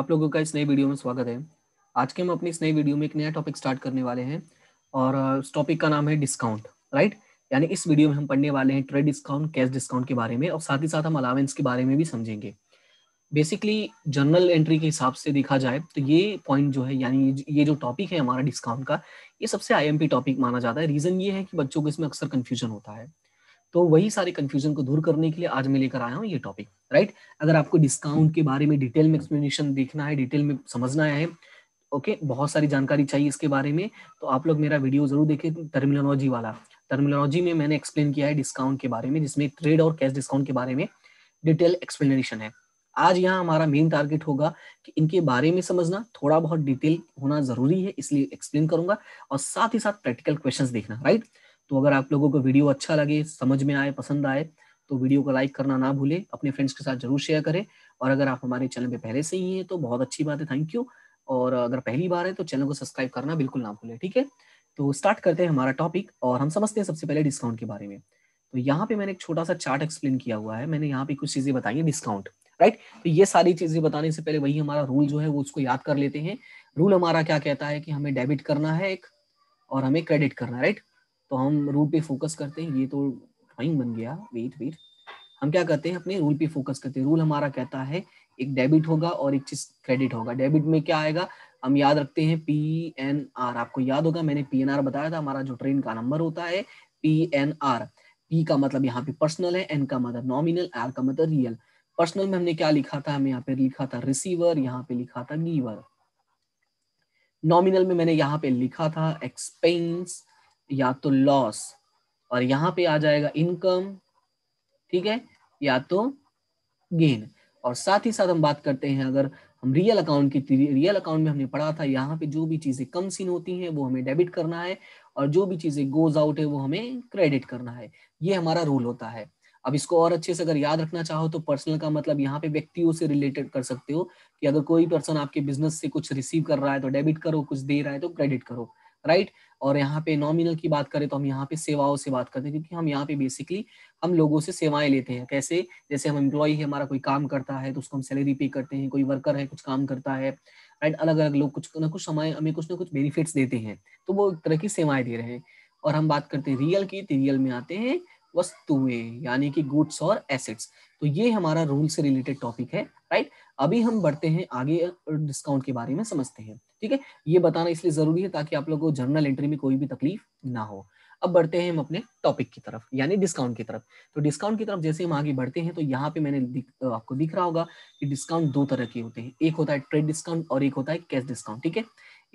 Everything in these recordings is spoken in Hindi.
आप लोगों का इस नए वीडियो में स्वागत है आज के हम अपनी इस नए वीडियो में एक नया टॉपिक स्टार्ट करने वाले हैं और इस टॉपिक का नाम है डिस्काउंट राइट यानी इस वीडियो में हम पढ़ने वाले हैं ट्रेड डिस्काउंट कैश डिस्काउंट के बारे में और साथ ही साथ हम अलावेंस के बारे में भी समझेंगे बेसिकली जर्नल एंट्री के हिसाब से देखा जाए तो ये पॉइंट जो है यानी ये जो टॉपिक है हमारा डिस्काउंट का ये सबसे आईएमपी टॉपिक माना जाता है रीजन ये है कि बच्चों को इसमें अक्सर कंफ्यूजन होता है तो वही सारे कंफ्यूजन को दूर करने के लिए आज मैं लेकर आया हूँ ये टॉपिक राइट अगर आपको डिस्काउंट के बारे में डिटेल में एक्सप्लेनेशन देखना है डिटेल में समझना है ओके बहुत सारी जानकारी चाहिए इसके बारे में तो आप लोग मेरा वीडियो जरूर देखें टर्मिनोलॉजी वाला टर्मिनोलॉजी में मैंने एक्सप्लेन किया है डिस्काउंट के बारे में जिसमें ट्रेड और कैश डिस्काउंट के बारे में डिटेल एक्सप्लेनेशन है आज यहाँ हमारा मेन टारगेट होगा कि इनके बारे में समझना थोड़ा बहुत डिटेल होना जरूरी है इसलिए एक्सप्लेन करूंगा और साथ ही साथ प्रैक्टिकल क्वेश्चन देखना राइट right? तो अगर आप लोगों को वीडियो अच्छा लगे समझ में आए पसंद आए तो वीडियो को लाइक करना ना भूले अपने फ्रेंड्स के साथ जरूर शेयर करें और अगर आप हमारे चैनल पे पहले से ही हैं तो बहुत अच्छी बात है थैंक यू और अगर पहली बार है तो चैनल को सब्सक्राइब करना बिल्कुल ना भूले ठीक है तो स्टार्ट करते हैं हमारा टॉपिक और हम समझते हैं सबसे पहले डिस्काउंट के बारे में तो यहाँ पे मैंने एक छोटा सा चार्ट एक्सप्लेन किया हुआ है मैंने यहाँ पे कुछ चीजें बताई है डिस्काउंट राइट तो ये सारी चीजें बताने से पहले वही हमारा रूल जो है वो उसको याद कर लेते हैं रूल हमारा क्या कहता है कि हमें डेबिट करना है एक और हमें क्रेडिट करना है राइट तो हम रूल पे फोकस करते हैं ये तो ड्राइंग बन गया वेट वेट हम क्या करते हैं अपने रूल पे फोकस करते हैं रूल हमारा कहता है एक डेबिट होगा और एक चीज क्रेडिट होगा डेबिट में क्या आएगा हम याद रखते हैं पी एन आर आपको याद होगा मैंने पी एन आर बताया था हमारा जो ट्रेन का नंबर होता है पी एन आर पी का मतलब यहाँ पे पर्सनल है एन का मतलब नॉमिनल आर का मतलब रियल पर्सनल में हमने क्या लिखा था हमें यहाँ पे लिखा था रिसीवर यहाँ पे लिखा था गीवर नॉमिनल में मैंने यहाँ पे लिखा था एक्सपेंस या तो लॉस और यहाँ पे आ जाएगा इनकम ठीक है या तो गेन और साथ ही साथ हम बात करते हैं अगर हम रियल अकाउंट की रियल अकाउंट में हमने पढ़ा था यहाँ पे जो भी चीजें कम सीन होती हैं वो हमें डेबिट करना है और जो भी चीजें गोज आउट है वो हमें क्रेडिट करना है ये हमारा रूल होता है अब इसको और अच्छे से अगर याद रखना चाहो तो पर्सनल का मतलब यहाँ पे व्यक्तियों से रिलेटेड कर सकते हो कि अगर कोई पर्सन आपके बिजनेस से कुछ रिसीव कर रहा है तो डेबिट करो कुछ दे रहा है तो क्रेडिट करो राइट और यहाँ पे नॉमिनल की बात करें तो हम यहाँ पे सेवाओं से बात करते हैं क्योंकि हम यहाँ पे बेसिकली हम लोगों से सेवाएं लेते हैं कैसे जैसे हम एम्प्लॉय है हमारा कोई काम करता है तो उसको हम सैलरी पे करते हैं कोई वर्कर है कुछ काम करता है राइट अलग अलग लोग कुछ ना कुछ समय हमें कुछ ना कुछ बेनिफिट्स देते हैं तो वो एक तरह की सेवाएं दे रहे हैं और हम बात करते हैं रियल की तो रियल में आते हैं वस्तुएं यानी कि गुड्स और एसेट्स तो ये हमारा रूल से रिलेटेड टॉपिक है राइट अभी हम बढ़ते हैं आगे डिस्काउंट के बारे में समझते हैं ठीक है ये बताना इसलिए जरूरी है ताकि आप लोगों को जर्नल एंट्री में कोई भी तकलीफ ना हो अब बढ़ते हैं हम अपने टॉपिक की तरफ यानी डिस्काउंट की तरफ तो डिस्काउंट की तरफ जैसे हम आगे बढ़ते हैं तो यहाँ पे मैंने दिख, आपको दिख रहा होगा कि डिस्काउंट दो तरह के होते हैं एक होता है ट्रेड डिस्काउंट और एक होता है कैश डिस्काउंट ठीक है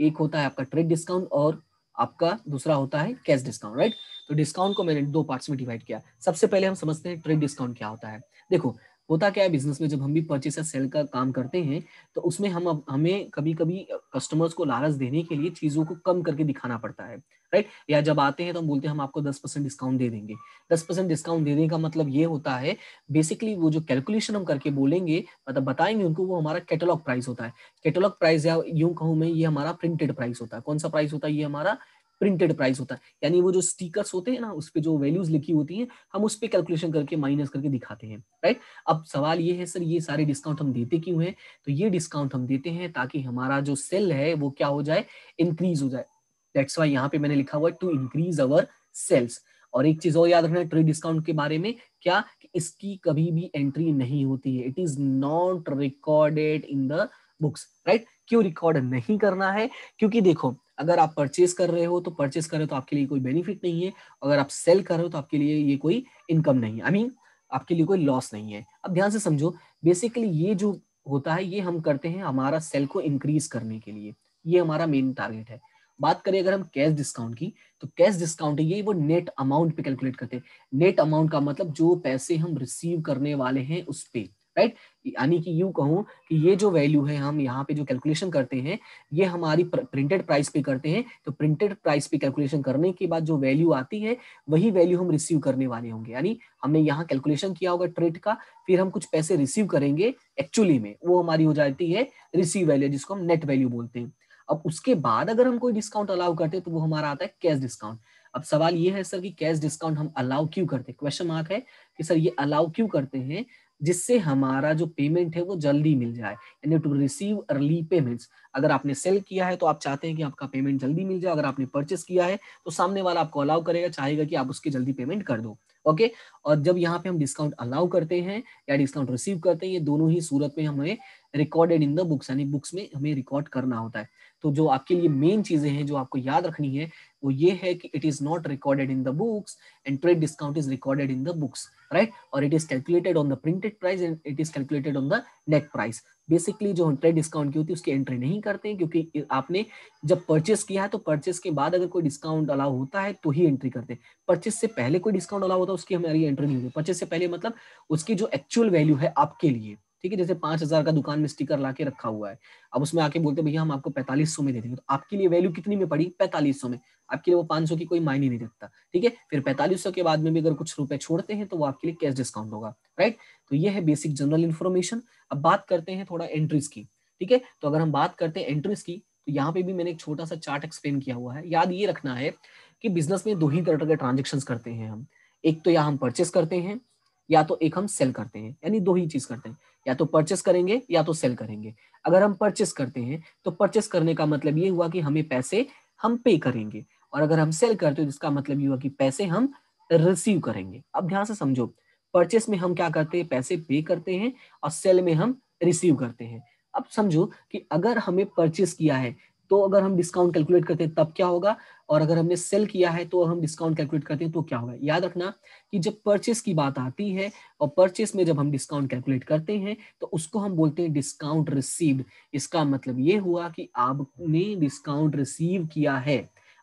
एक होता है आपका ट्रेड डिस्काउंट और आपका दूसरा होता है कैश डिस्काउंट राइट तो डिस्काउंट को मैंने दो पार्ट्स में डिवाइड किया सबसे पहले हम समझते हैं ट्रेड डिस्काउंट क्या होता है देखो होता क्या है बिजनेस में जब हम भी परचेस या सेल का काम करते हैं तो उसमें हम हमें कभी कभी कस्टमर्स को लालच देने के लिए चीजों को कम करके दिखाना पड़ता है राइट या जब आते हैं तो हम बोलते हैं हम आपको दस परसेंट डिस्काउंट दे देंगे दस परसेंट डिस्काउंट देने का मतलब ये होता है बेसिकली वो जो कैलकुलेशन हम करके बोलेंगे मतलब बताएंगे उनको वो हमारा कैटलॉग प्राइस होता है कैटलॉग प्राइस या यूं कहूं मैं ये हमारा प्रिंटेड प्राइस होता है कौन सा प्राइस होता है ये हमारा प्रिंटेड प्राइस होता है यानी वो जो स्टिकर्स होते हैं ना उस पर जो वैल्यूज लिखी होती हैं हम उस पर कैलकुलेशन करके माइनस करके दिखाते हैं राइट अब सवाल ये है सर ये सारे डिस्काउंट हम देते क्यों हैं तो ये डिस्काउंट हम देते हैं ताकि हमारा जो सेल है वो क्या हो जाए इंक्रीज हो जाए दैट्स वाई यहाँ पे मैंने लिखा हुआ है टू इंक्रीज अवर सेल्स और एक चीज और याद रखना ट्रेड डिस्काउंट के बारे में क्या कि इसकी कभी भी एंट्री नहीं होती है it is not recorded in the books right क्यों रिकॉर्ड नहीं करना है क्योंकि देखो अगर आप परचेज कर रहे हो तो परचेज कर रहे हो तो आपके लिए कोई बेनिफिट नहीं है अगर आप सेल कर रहे हो तो आपके लिए ये कोई इनकम नहीं है आई I मीन mean, आपके लिए कोई लॉस नहीं है अब ध्यान से समझो बेसिकली ये जो होता है ये हम करते हैं हमारा सेल को इंक्रीज करने के लिए ये हमारा मेन टारगेट है बात करें अगर हम कैश डिस्काउंट की तो कैश डिस्काउंट ये वो नेट अमाउंट पे कैलकुलेट करते हैं नेट अमाउंट का मतलब जो पैसे हम रिसीव करने वाले हैं उस पे राइट यानी कि यू कहूँ कि ये जो वैल्यू है हम यहाँ पे जो कैलकुलेशन करते हैं ये हमारी प्रिंटेड प्राइस पे करते हैं तो प्रिंटेड प्राइस पे कैलकुलेशन करने के बाद जो वैल्यू आती है वही वैल्यू हम रिसीव करने वाले होंगे यानी हमने यहाँ कैलकुलेशन किया होगा ट्रेड का फिर हम कुछ पैसे रिसीव करेंगे एक्चुअली में वो हमारी हो जाती है रिसीव वैल्यू जिसको हम नेट वैल्यू बोलते हैं अब उसके बाद अगर हम कोई डिस्काउंट अलाउ करते हैं तो वो हमारा आता है कैश डिस्काउंट अब सवाल ये है सर कि कैश डिस्काउंट हम अलाउ क्यों करते हैं क्वेश्चन मार्क है कि सर ये अलाउ क्यों करते हैं जिससे हमारा जो पेमेंट है वो जल्दी मिल जाए यानी टू रिसीव अर्ली पेमेंट्स अगर आपने सेल किया है तो आप चाहते हैं कि आपका पेमेंट जल्दी मिल जाए अगर आपने परचेस किया है तो सामने वाला आपको अलाउ करेगा चाहेगा कि आप उसके जल्दी पेमेंट कर दो ओके और जब यहाँ पे हम डिस्काउंट अलाउ करते हैं या डिस्काउंट रिसीव करते हैं ये दोनों ही सूरत में हमें रिकॉर्डेड इन द बुक्स यानी बुक्स में हमें रिकॉर्ड करना होता है तो जो आपके लिए मेन चीजें हैं जो आपको याद रखनी है वो ये है कि it is not recorded in the books and trade discount is recorded in the books right और it is calculated on the printed price and it is calculated on the net price basically जो हम ट्रेड डिस्काउंट की होती है उसकी एंट्री नहीं करते हैं क्योंकि आपने जब परचेस किया है तो परचेस के बाद अगर कोई डिस्काउंट अलाउ होता है तो ही एंट्री करते हैं परचेस से पहले कोई डिस्काउंट अलाउ होता है उसकी हमारी एंट्री नहीं होती परचेस से पहले मतलब उसकी जो एक्चुअल वैल्यू है आपके लिए ठीक है जैसे पांच हजार का दुकान में स्टिकर ला के रखा हुआ है अब उसमें आके बोलते भैया हम आपको पैंतालीस सौ में दे देंगे तो आपके लिए वैल्यू कितनी में पड़ी पैंतालीस सौ में आपके लिए वो पांच सौ की कोई मायने नहीं रखता ठीक है फिर पैंतालीस सौ के बाद में भी अगर कुछ रुपए छोड़ते हैं तो वो आपके लिए कैश डिस्काउंट होगा राइट तो ये है बेसिक जनरल इन्फॉर्मेशन अब बात करते हैं थोड़ा एंट्रीज की ठीक है तो अगर हम बात करते हैं एंट्रीज की तो यहाँ पे भी मैंने एक छोटा सा चार्ट एक्सप्लेन किया हुआ है याद ये रखना है कि बिजनेस में दो ही तरह के ट्रांजेक्शन करते हैं हम एक तो या हम परचेस करते हैं या तो एक हम सेल करते हैं यानी दो ही चीज करते हैं या तो परचेस करेंगे या तो सेल करेंगे अगर हम परचेस करते हैं तो परचेस करने का मतलब ये हुआ कि हमें पैसे हम पे करेंगे और अगर हम सेल करते हैं तो इसका मतलब ये हुआ कि पैसे हम रिसीव करेंगे अब ध्यान से समझो परचेस में हम क्या करते हैं पैसे पे करते हैं और सेल में हम रिसीव करते हैं अब समझो कि अगर हमें परचेस किया है तो अगर हम डिस्काउंट कैलकुलेट करते हैं तब क्या होगा और अगर हमने सेल किया है तो हम डिस्काउंट कैलकुलेट करते हैं तो क्या होगा याद रखना कि जब परचेस की बात आती है और परचेस में जब हम डिस्काउंट कैलकुलेट करते हैं तो उसको हम बोलते हैं डिस्काउंट रिसीव्ड इसका मतलब ये हुआ कि आपने डिस्काउंट रिसीव किया है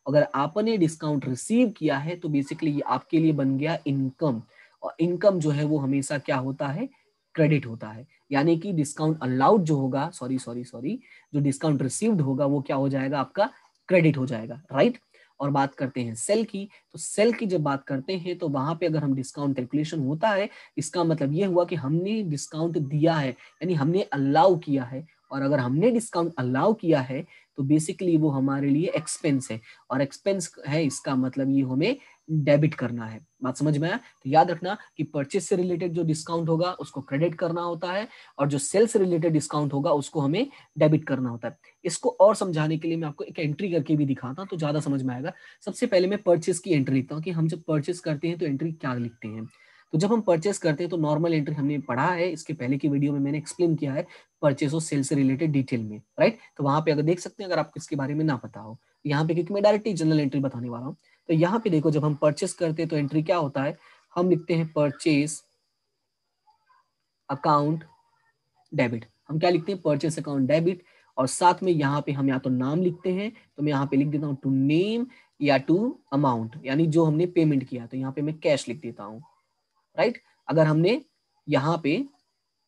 अगर आपने डिस्काउंट रिसीव किया है तो बेसिकली ये आपके लिए बन गया इनकम और इनकम जो है वो हमेशा क्या होता है क्रेडिट होता है यानी कि डिस्काउंट अलाउड जो होगा सॉरी सॉरी सॉरी जो डिस्काउंट रिसीव्ड होगा वो क्या हो जाएगा आपका क्रेडिट हो जाएगा राइट और बात करते हैं सेल की तो सेल की जब बात करते हैं तो वहां पे अगर हम डिस्काउंट कैलकुलेशन होता है इसका मतलब ये हुआ कि हमने डिस्काउंट दिया है यानी हमने अलाउ किया है और अगर हमने डिस्काउंट अलाउ किया है तो बेसिकली वो हमारे लिए एक्सपेंस है और एक्सपेंस है इसका मतलब ये हमें डेबिट करना है बात समझ में आया तो याद रखना कि परचेज से रिलेटेड जो डिस्काउंट होगा उसको क्रेडिट करना होता है और जो सेल्स से रिलेटेड डिस्काउंट होगा उसको हमें डेबिट करना होता है इसको और समझाने के लिए मैं आपको एक एंट्री करके भी दिखाता हूँ तो ज्यादा समझ में आएगा सबसे पहले मैं परचेज की एंट्री लिखता हूँ कि हम जब परचेज करते हैं तो एंट्री क्या लिखते हैं तो जब हम परचेस करते हैं तो नॉर्मल एंट्री हमने पढ़ा है इसके पहले की वीडियो में मैंने एक्सप्लेन किया है परचेस और सेल्स से रिलेटेड डिटेल में राइट तो वहां पे अगर देख सकते हैं अगर आपको इसके बारे में ना पता हो यहाँ पे क्योंकि मैं डायरेक्टली जनरल एंट्री बताने वाला हूँ तो यहाँ पे देखो जब हम परचेस करते हैं तो एंट्री क्या होता है हम लिखते हैं परचेस अकाउंट डेबिट हम क्या लिखते हैं परचेस अकाउंट डेबिट और साथ में यहाँ पे हम या तो नाम लिखते हैं तो मैं यहाँ पे लिख देता हूँ टू नेम या टू अमाउंट यानी जो हमने पेमेंट किया तो यहाँ पे मैं कैश लिख देता हूँ राइट अगर हमने यहाँ पे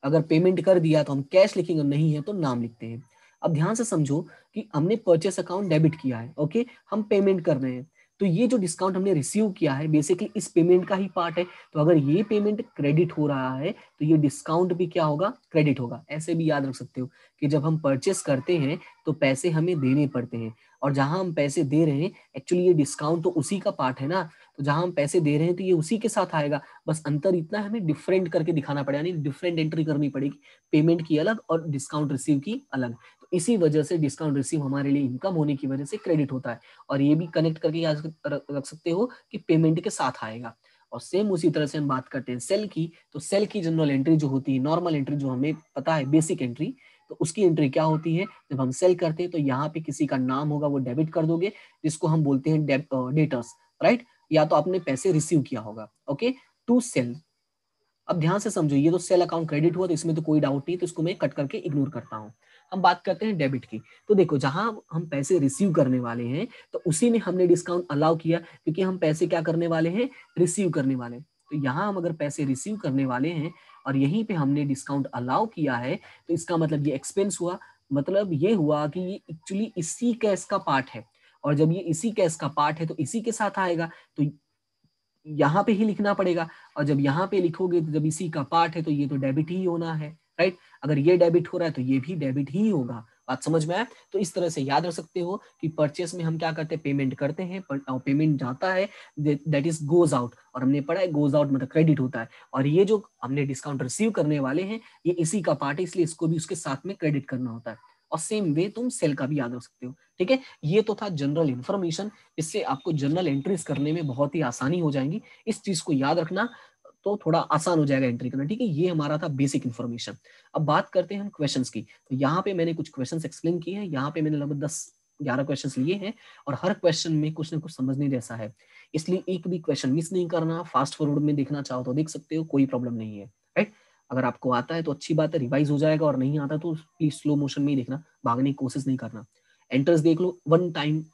अगर पेमेंट कर दिया तो हम कैश लिखेंगे नहीं है तो नाम लिखते हैं अब ध्यान से समझो कि हमने परचेस अकाउंट डेबिट किया है ओके हम पेमेंट कर रहे हैं तो ये जो डिस्काउंट हमने रिसीव किया है बेसिकली इस पेमेंट का ही पार्ट है तो अगर ये पेमेंट क्रेडिट हो रहा है तो ये डिस्काउंट भी क्या होगा क्रेडिट होगा ऐसे भी याद रख सकते हो कि जब हम परचेस करते हैं तो पैसे हमें देने पड़ते हैं और जहां हम पैसे दे रहे हैं एक्चुअली ये डिस्काउंट तो उसी का पार्ट है ना तो जहां हम पैसे दे रहे हैं तो ये उसी के साथ आएगा बस अंतर इतना हमें डिफरेंट करके दिखाना पड़ेगा यानी डिफरेंट एंट्री करनी पड़ेगी पेमेंट की अलग और डिस्काउंट रिसीव की अलग तो इसी वजह से डिस्काउंट रिसीव हमारे लिए इनकम होने की वजह से क्रेडिट होता है और ये भी कनेक्ट करके रख सकते हो कि पेमेंट के साथ आएगा और सेम उसी तरह से हम बात करते हैं सेल की तो सेल की जनरल एंट्री जो होती है नॉर्मल एंट्री जो हमें पता है बेसिक एंट्री तो उसकी एंट्री क्या होती है जब हम सेल करते हैं तो यहाँ पे किसी का नाम होगा वो डेबिट कर दोगे जिसको हम बोलते हैं डेटर्स राइट uh, या तो आपने पैसे रिसीव किया होगा ओके टू सेल अब ध्यान से समझो ये तो सेल अकाउंट क्रेडिट हुआ तो इसमें तो कोई डाउट नहीं तो इसको मैं कट करके इग्नोर करता हूँ हम बात करते हैं डेबिट की तो देखो जहां हम पैसे रिसीव करने वाले हैं तो उसी में हमने डिस्काउंट अलाउ किया क्योंकि हम पैसे क्या करने वाले हैं रिसीव करने वाले तो यहाँ हम अगर पैसे रिसीव करने वाले हैं और यहीं पे हमने डिस्काउंट अलाउ किया है तो इसका मतलब ये एक्सपेंस हुआ मतलब ये हुआ कि ये एक्चुअली इसी कैश का पार्ट है और जब ये इसी केस का पार्ट है तो इसी के साथ आएगा तो यहाँ पे ही लिखना पड़ेगा और जब यहाँ पे लिखोगे तो जब इसी का पार्ट है तो ये तो डेबिट ही होना है राइट अगर ये डेबिट हो रहा है तो ये भी डेबिट ही होगा बात समझ में आया तो इस तरह से याद रख सकते हो कि परचेस में हम क्या करते हैं पेमेंट करते हैं पेमेंट जाता है दैट इज गोज आउट और हमने पढ़ा है गोज आउट मतलब क्रेडिट होता है और ये जो हमने डिस्काउंट रिसीव करने वाले हैं ये इसी का पार्ट है इसलिए इसको भी उसके साथ में क्रेडिट करना होता है और सेम वे तुम सेल का भी याद रख सकते हो ठीक है ये तो था जनरल इन्फॉर्मेशन इससे आपको जनरल एंट्रीज करने में बहुत ही आसानी हो जाएंगी इस चीज को याद रखना तो थोड़ा आसान हो जाएगा एंट्री करना ठीक है ये हमारा था बेसिक इन्फॉर्मेशन अब बात करते हैं हम क्वेश्चंस की तो यहाँ पे मैंने कुछ क्वेश्चंस एक्सप्लेन किए हैं यहाँ पे मैंने लगभग दस ग्यारह क्वेश्चन लिए हैं और हर क्वेश्चन में कुछ ना कुछ समझने जैसा है इसलिए एक भी क्वेश्चन मिस नहीं करना फास्ट फॉरवर्ड में देखना चाहो तो देख सकते हो कोई प्रॉब्लम नहीं है अगर आपको आता है तो अच्छी बात है रिवाइज हो जाएगा और नहीं आता तो प्लीज स्लो मोशन में ही देखना भागने की कोशिश नहीं करना एंट्रेंस देख लो वन टाइम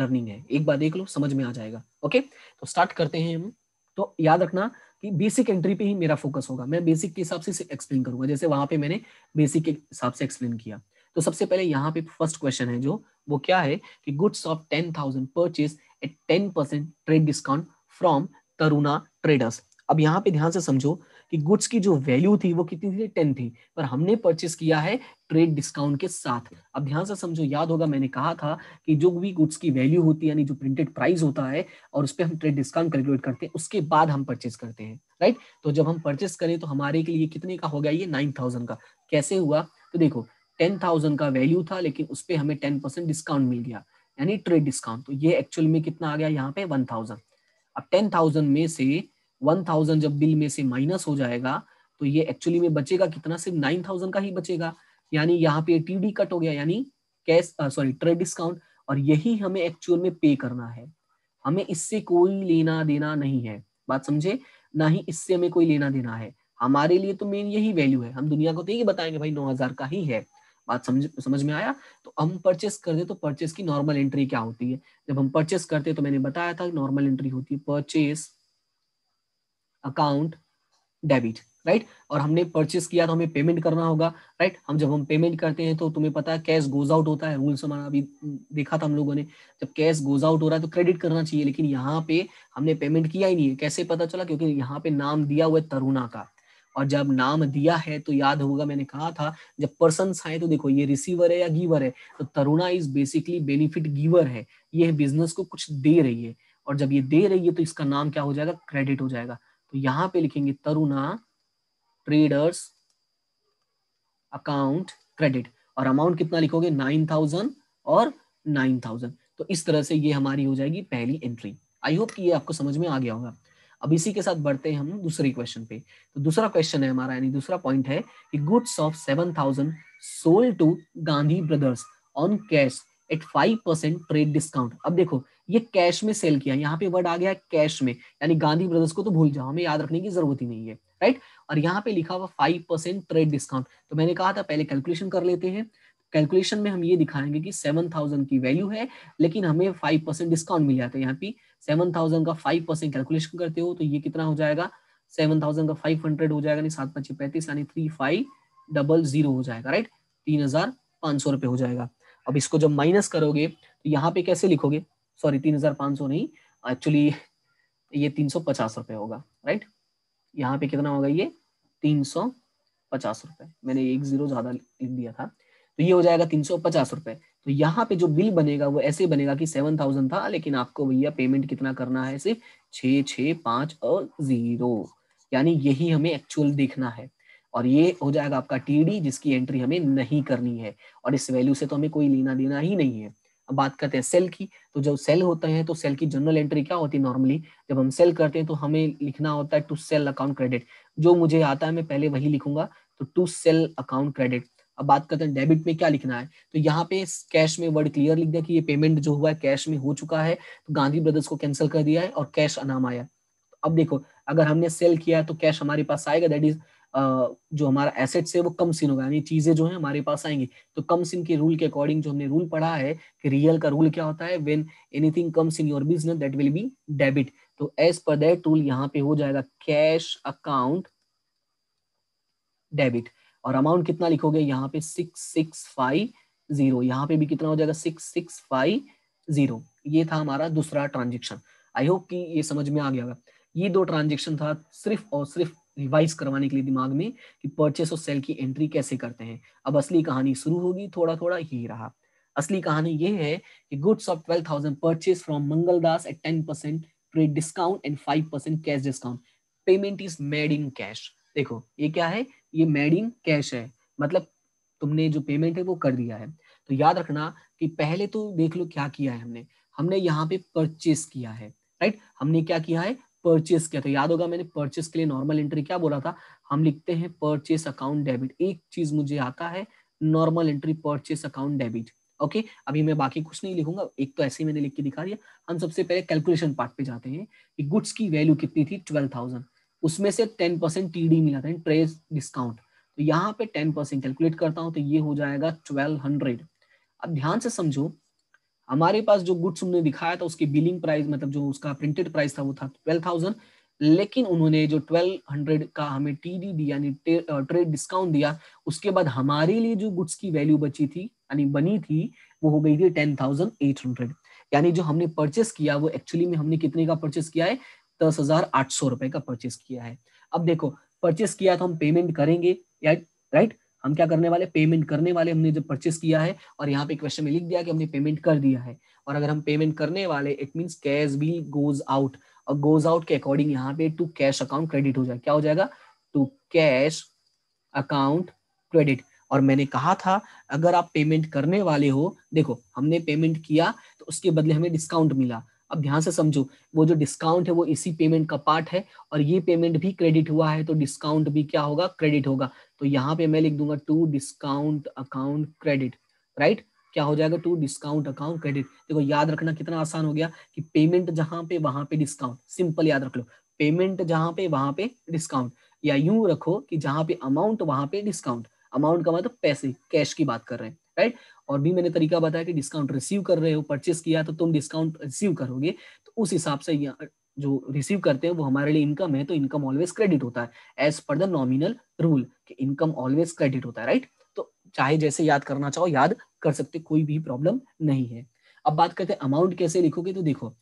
लर्निंग है एक बार देख लो समझ में आ जाएगा ओके तो स्टार्ट करते हैं हम तो याद रखना कि बेसिक एंट्री पे ही मेरा फोकस होगा मैं बेसिक के हिसाब से एक्सप्लेन करूंगा जैसे वहां पे मैंने बेसिक के हिसाब से एक्सप्लेन किया तो सबसे पहले यहाँ पे फर्स्ट क्वेश्चन है जो वो क्या है कि goods of ten thousand purchase at ten percent trade discount from Taruna traders अब यहाँ पे ध्यान से समझो कि गुड्स की जो वैल्यू थी वो कितनी थी टेन थी पर हमने परचेस किया है ट्रेड डिस्काउंट के साथ अब ध्यान से समझो याद होगा मैंने कहा था कि जो भी गुड्स की वैल्यू होती है यानी जो प्रिंटेड प्राइस होता है और उस पर हम ट्रेड डिस्काउंट कैलकुलेट करते हैं उसके बाद हम परचेस करते हैं राइट तो जब हम परचेस करें तो हमारे के लिए कितने का हो गया ये नाइन का कैसे हुआ तो देखो टेन का वैल्यू था लेकिन उस पर हमें टेन डिस्काउंट मिल गया यानी ट्रेड डिस्काउंट तो ये एक्चुअल में कितना आ गया यहाँ पे वन अब टेन थाउजेंड में से वन थाउजेंड जब बिल में से माइनस हो जाएगा तो ये एक्चुअली में बचेगा कितना सिर्फ नाइन थाउजेंड का ही बचेगा यानी यहाँ पे टीडी कट हो गया यानी कैश सॉरी ट्रेड डिस्काउंट और यही हमें एक्चुअल में पे करना है हमें इससे कोई लेना देना नहीं है बात समझे ना ही इससे हमें कोई लेना देना है हमारे लिए तो मेन यही वैल्यू है हम दुनिया को तो यही बताएंगे भाई नौ हजार का ही है बात समझ समझ में आया तो हम परचेस कर दे तो परचेस की नॉर्मल एंट्री क्या होती है जब हम परचेस करते हैं तो मैंने बताया था नॉर्मल एंट्री होती है परचेस अकाउंट डेबिट राइट और हमने परचेस किया तो हमें पेमेंट करना होगा राइट हम जब हम पेमेंट करते हैं तो तुम्हें पता है कैश गोज आउट होता है रूल्स हमारा अभी देखा था हम लोगों ने जब कैश गोज आउट हो रहा है तो क्रेडिट करना चाहिए लेकिन यहाँ पे हमने पेमेंट किया ही नहीं है कैसे पता चला क्योंकि यहाँ पे नाम दिया हुआ है तरुणा का और जब नाम दिया है तो याद होगा मैंने कहा था जब पर्सन आए तो देखो ये रिसीवर है या गिवर है तो Taruna is basically benefit giver है ये बिजनेस को कुछ दे रही है और जब ये दे रही है तो इसका नाम क्या हो जाएगा क्रेडिट हो जाएगा तो यहां पे लिखेंगे तरुणा ट्रेडर्स अकाउंट क्रेडिट और अमाउंट कितना लिखोगे नाइन थाउजेंड और नाइन थाउजेंड तो इस तरह से ये हमारी हो जाएगी पहली एंट्री आई होप कि ये आपको समझ में आ गया होगा अब इसी के साथ बढ़ते हैं हम दूसरे क्वेश्चन पे तो दूसरा क्वेश्चन है हमारा यानी दूसरा पॉइंट है कि goods of seven thousand sold to Gandhi brothers on cash at five percent trade discount अब देखो ये कैश में सेल किया यहाँ पे वर्ड आ गया कैश में यानी गांधी ब्रदर्स को तो भूल जाओ हमें याद रखने की जरूरत ही नहीं है राइट और यहाँ पे लिखा हुआ फाइव परसेंट ट्रेड डिस्काउंट तो मैंने कहा था पहले कैलकुलेशन कर लेते हैं कैलकुलेशन में हम ये दिखाएंगे कि सेवन थाउजेंड की वैल्यू है लेकिन हमें फाइव परसेंट डिस्काउंट मिल जाता है यहाँ पे सेवन थाउजेंड का फाइव परसेंट कैलकुलेशन करते हो तो ये कितना हो जाएगा सेवन थाउजेंड का फाइव हंड्रेड हो जाएगा सात पाँच पैंतीस यानी थ्री फाइव डबल जीरो हो जाएगा राइट तीन हजार पांच सौ रुपए हो जाएगा अब इसको जब माइनस करोगे तो यहाँ पे कैसे लिखोगे सॉरी तीन हजार पाँच सौ नहीं एक्चुअली ये तीन सौ पचास रुपए होगा राइट यहाँ पे कितना होगा ये तीन सौ पचास रुपये मैंने एक जीरो ज़्यादा लिख दिया था तो ये हो जाएगा तीन सौ पचास रुपए तो यहाँ पे जो बिल बनेगा वो ऐसे बनेगा कि सेवन थाउजेंड था लेकिन आपको भैया पेमेंट कितना करना है सिर्फ छ छ पाँच और जीरो यानी यही हमें एक्चुअल देखना है और ये हो जाएगा आपका टी जिसकी एंट्री हमें नहीं करनी है और इस वैल्यू से तो हमें कोई लेना देना ही नहीं है अब बात करते हैं सेल की तो जब सेल होते हैं तो सेल की जनरल एंट्री क्या होती है नॉर्मली जब हम सेल करते हैं तो हमें लिखना होता है टू सेल अकाउंट क्रेडिट जो मुझे आता है मैं पहले वही लिखूंगा तो टू सेल अकाउंट क्रेडिट अब बात करते हैं डेबिट में क्या लिखना है तो यहाँ पे कैश में वर्ड क्लियर लिख दिया कि ये पेमेंट जो हुआ है कैश में हो चुका है तो गांधी ब्रदर्स को कैंसिल कर दिया है और कैश अनाम आया अब देखो अगर हमने सेल किया है तो कैश हमारे पास आएगा दैट इज जो हमारा एसेट्स है वो कम सिन होगा यानी चीजें जो है हमारे पास आएंगी तो कम सिन के रूल के अकॉर्डिंग जो हमने रूल पढ़ा है कि रियल का रूल क्या होता है when anything comes in your business that will be debit तो एज पर दैट रूल यहाँ पे हो जाएगा कैश अकाउंट डेबिट और अमाउंट कितना लिखोगे यहाँ पे सिक्स सिक्स फाइव जीरो यहाँ पे भी कितना हो जाएगा सिक्स सिक्स फाइव जीरो ये था हमारा दूसरा ट्रांजेक्शन आई होप कि ये समझ में आ गया होगा ये दो ट्रांजेक्शन था सिर्फ और सिर्फ रिवाइज करवाने के लिए दिमाग में कि परचेस और सेल की एंट्री कैसे करते हैं अब असली कहानी शुरू होगी थोड़ा थोड़ा ही रहा असली कहानी यह है कि goods of twelve thousand purchase from Mangal Das at ten percent trade discount and five percent cash discount payment is made in cash देखो ये क्या है ये मेड इन कैश है मतलब तुमने जो पेमेंट है वो कर दिया है तो याद रखना कि पहले तो देख लो क्या किया है हमने हमने यहाँ पे परचेस किया है राइट हमने क्या किया है परचेस किया था याद होगा मैंने परचेस के लिए नॉर्मल एंट्री क्या बोला था हम लिखते हैं परचेस अकाउंट डेबिट एक चीज मुझे आता है normal entry purchase account debit okay अभी मैं बाकी कुछ नहीं लिखूंगा एक तो ऐसे ही मैंने लिख के दिखा दिया हम सबसे पहले कैलकुलेशन पार्ट पे जाते हैं कि गुड्स की वैल्यू कितनी थी ट्वेल्व थाउजेंड उसमें से टेन परसेंट टी डी मिला था ट्रेस डिस्काउंट तो यहाँ पे टेन परसेंट कैलकुलेट करता हूँ तो ये हो जाएगा ट्वेल्व हंड्रेड अब ध्यान से समझो हमारे पास जो गुड्स उन्होंने दिखाया था उसकी बिलिंग प्राइस मतलब जो उसका प्रिंटेड प्राइस था वो था ट्वेल्व थाउजेंड लेकिन उन्होंने जो हंड्रेड का हमें टीडी यानी ट्रेड डिस्काउंट दिया उसके बाद हमारे लिए जो गुड्स की वैल्यू बची थी यानी बनी थी वो हो गई थी टेन थाउजेंड एट हंड्रेड यानी जो हमने परचेस किया वो एक्चुअली में हमने कितने का परचेस किया है दस हजार आठ सौ रुपए का परचेस किया है अब देखो परचेस किया तो हम पेमेंट करेंगे या राइट हम क्या करने वाले पेमेंट करने वाले हमने जब परचेस किया है और यहाँ पे क्वेश्चन में लिख दिया कि हमने पेमेंट कर दिया है और अगर हम पेमेंट करने वाले it means cash will goes out और गोज आउट के अकॉर्डिंग यहाँ पे टू कैश अकाउंट क्रेडिट हो जाएगा क्या हो जाएगा टू कैश अकाउंट क्रेडिट और मैंने कहा था अगर आप पेमेंट करने वाले हो देखो हमने पेमेंट किया तो उसके बदले हमें डिस्काउंट मिला अब ध्यान से समझो वो जो डिस्काउंट है वो इसी पेमेंट का पार्ट है और ये पेमेंट भी क्रेडिट हुआ है तो डिस्काउंट भी क्या होगा क्रेडिट होगा तो यहाँ पे मैं लिख दूंगा to discount account credit right क्या हो जाएगा टू डिस्काउंट अकाउंट क्रेडिट देखो याद रखना कितना आसान हो गया कि पेमेंट जहां पे वहां पे डिस्काउंट सिंपल याद रख लो पेमेंट जहां पे वहां पे डिस्काउंट या यूं रखो कि जहां पे अमाउंट वहां पे डिस्काउंट अमाउंट का मतलब पैसे कैश की बात कर रहे हैं राइट और भी मैंने तरीका बताया कि डिस्काउंट रिसीव कर रहे हो परचेस किया तो तुम डिस्काउंट रिसीव करोगे तो उस हिसाब से जो रिसीव करते हैं वो हमारे लिए इनकम है तो इनकम ऑलवेज क्रेडिट होता है as per the nominal rule कि इनकम ऑलवेज क्रेडिट होता है राइट तो चाहे जैसे याद करना चाहो याद कर सकते कोई भी प्रॉब्लम नहीं है अब बात करते हैं अमाउंट कैसे लिखोगे तो देखो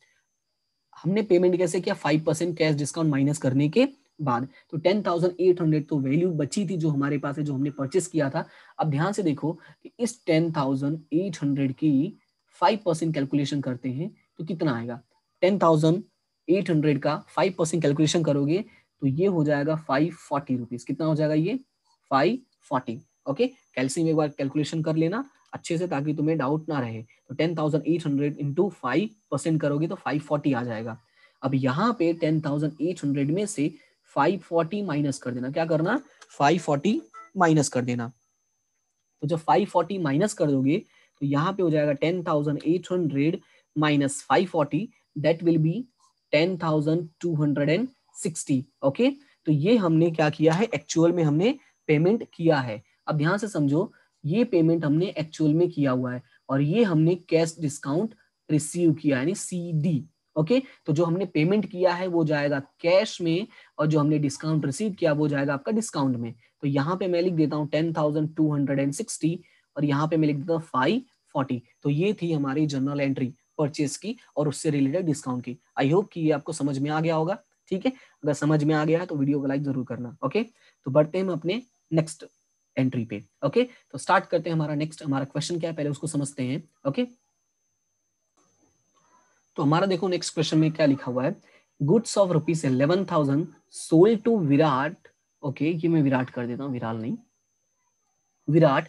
हमने पेमेंट कैसे किया five percent cash discount minus करने के बाद तो 10,800 तो वैल्यू बची थी जो हमारे पास है जो हमने परचेस किया था अब ध्यान से देखो कि इस 10,800 की 5 परसेंट कैलकुलेशन करते हैं तो कितना आएगा 10,800 का 5 परसेंट कैलकुलेशन करोगे तो ये हो जाएगा फाइव फोर्टी रुपीज कितना हो जाएगा ये फाइव फोर्टी ओके कैल्सियम एक बार कैलकुलेशन कर लेना अच्छे से ताकि तुम्हें डाउट ना रहे तो ten thousand eight hundred into five percent करोगे तो फाइव फोर्टी आ जाएगा अब यहाँ पे टेन थाउजेंड एट हंड्रेड में से 540 माइनस कर देना क्या करना 540 माइनस कर देना तो जब 540 माइनस कर दोगे तो यहाँ पे हो जाएगा 10,800 minus five forty that will be 10,260 okay तो ये हमने क्या किया है एक्चुअल में हमने पेमेंट किया है अब ध्यान से समझो ये पेमेंट हमने एक्चुअल में किया हुआ है और ये हमने कैश डिस्काउंट रिसीव किया यानी सी डी ओके तो जो हमने पेमेंट किया है वो जाएगा कैश में और जो हमने डिस्काउंट रिसीव किया वो जाएगा आपका डिस्काउंट में तो यहाँ पे मैं लिख देता हूँ ten thousand two hundred and sixty और यहाँ पे मैं लिख देता हूँ फाइव फोर्टी तो ये थी हमारी जनरल एंट्री परचेज की और उससे रिलेटेड डिस्काउंट की आई होप कि ये आपको समझ में आ गया होगा ठीक है अगर समझ में आ गया तो वीडियो को लाइक जरूर करना ओके तो बढ़ते हैं हम अपने नेक्स्ट एंट्री पे ओके तो स्टार्ट करते हैं हमारा नेक्स्ट हमारा क्वेश्चन क्या है पहले उसको समझते हैं ओके तो हमारा देखो नेक्स्ट क्वेश्चन में क्या लिखा हुआ है goods of rupees eleven thousand sold to Virat okay ये मैं विराट कर देता हूँ विराल नहीं Virat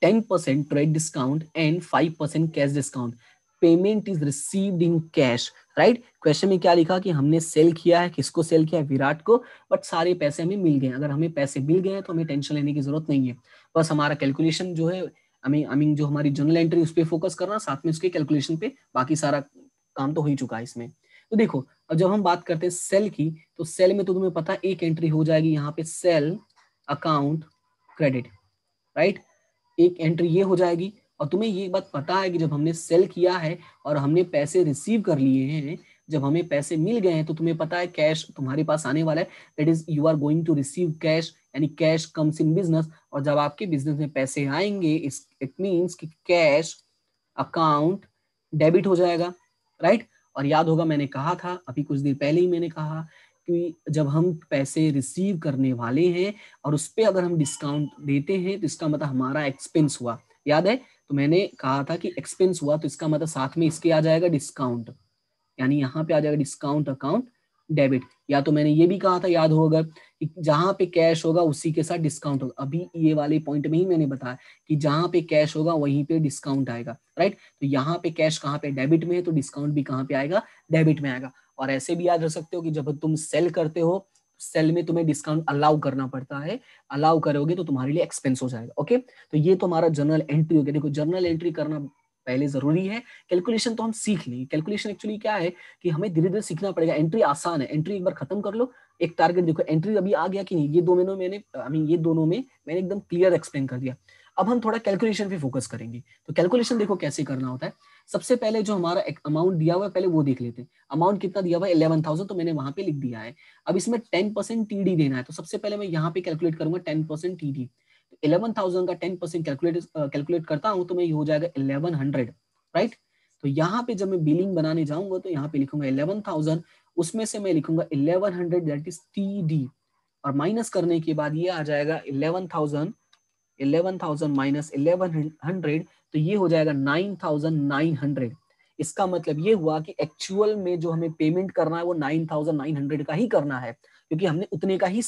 ten percent trade discount and five percent cash discount payment is received in cash right question में क्या लिखा कि हमने सेल किया है किसको सेल किया है विराट को बट सारे पैसे हमें मिल गए अगर हमें पैसे मिल गए तो हमें टेंशन लेने की जरूरत नहीं है बस हमारा कैलकुलेशन जो है आई मीन आई मीन जो हमारी जर्नल एंट्री उस पर फोकस करना साथ में उसके कैलकुलेशन पे बाकी सारा काम तो हो ही चुका है इसमें तो देखो अब जब हम बात करते हैं सेल की तो सेल में तो तुम्हें पता है एक एंट्री हो जाएगी यहाँ पे सेल अकाउंट क्रेडिट राइट एक एंट्री ये हो जाएगी और तुम्हें ये बात पता है कि जब हमने सेल किया है और हमने पैसे रिसीव कर लिए हैं जब हमें पैसे मिल गए हैं तो तुम्हें पता है कैश तुम्हारे पास आने वाला है that is you are going to receive cash यानी कैश कम्स इन बिजनेस और जब आपके बिजनेस में पैसे आएंगे इट मीन्स कि कैश अकाउंट डेबिट हो जाएगा राइट और याद होगा मैंने कहा था अभी कुछ देर पहले ही मैंने कहा कि जब हम पैसे रिसीव करने वाले हैं और उस पर अगर हम डिस्काउंट देते हैं तो इसका मतलब हमारा एक्सपेंस हुआ याद है तो मैंने कहा था कि एक्सपेंस हुआ तो इसका मतलब साथ में इसके आ जाएगा डिस्काउंट यानी यहाँ पे आ जाएगा डिस्काउंट अकाउंट डेबिट या तो मैंने ये भी कहा था याद होगा कि जहां पे कैश होगा उसी के साथ डिस्काउंट होगा अभी ये वाले पॉइंट में ही मैंने बताया कि जहां पे कैश होगा वहीं पे डिस्काउंट आएगा राइट तो यहाँ पे कैश कहाँ पे डेबिट में है तो डिस्काउंट भी कहाँ पे आएगा डेबिट में आएगा और ऐसे भी याद रख सकते हो कि जब तुम सेल करते हो सेल में तुम्हें डिस्काउंट अलाउ करना पड़ता है अलाउ करोगे तो तुम्हारे लिए एक्सपेंस हो जाएगा ओके तो ये तो हमारा जर्नल एंट्री हो गया देखो जर्नल एंट्री करना पहले जरूरी है कैलकुलेशन तो हम सीख लेंगे कैलकुलेशन एक्चुअली क्या है कि हमें धीरे धीरे सीखना पड़ेगा एंट्री आसान है एंट्री एक बार खत्म कर लो एक टारगेट देखो एंट्री अभी आ गया कि नहीं ये दोनों मैंने आई मीन ये दोनों में मैंने एकदम क्लियर एक्सप्लेन कर दिया अब हम थोड़ा कैलकुलेशन पे फोकस करेंगे तो कैलकुलेशन देखो कैसे करना होता है सबसे पहले जो हमारा एक अमाउंट दिया हुआ है पहले वो देख लेते हैं अमाउंट कितना दिया हुआ है इलेवन थाउजेंड तो मैंने वहां पे लिख दिया है अब इसमें टेन परसेंट टीडी देना है तो सबसे पहले मैं यहाँ पे कैलकुलेट करूंगा ten percent TD eleven thousand का टेन परसेंट कैलकुलेट कैलकुलेट करता हूँ तो मैं ये हो जाएगा इलेवन हंड्रेड राइट तो यहाँ पे जब मैं बिलिंग बनाने जाऊंगा तो यहाँ पे लिखूंगा इलेवन थाउजेंड उसमें से मैं लिखूंगा eleven hundred that is T D और माइनस करने के बाद ये आ जाएगा eleven thousand eleven thousand minus eleven hundred तो ये हो जाएगा नाइन थाउजेंड नाइन हंड्रेड इसका मतलब ये हुआ कि एक्चुअल में जो हमें पेमेंट करना है वो नाइन थाउजेंड नाइन हंड्रेड का ही करना है क्योंकि हमने उतने का ही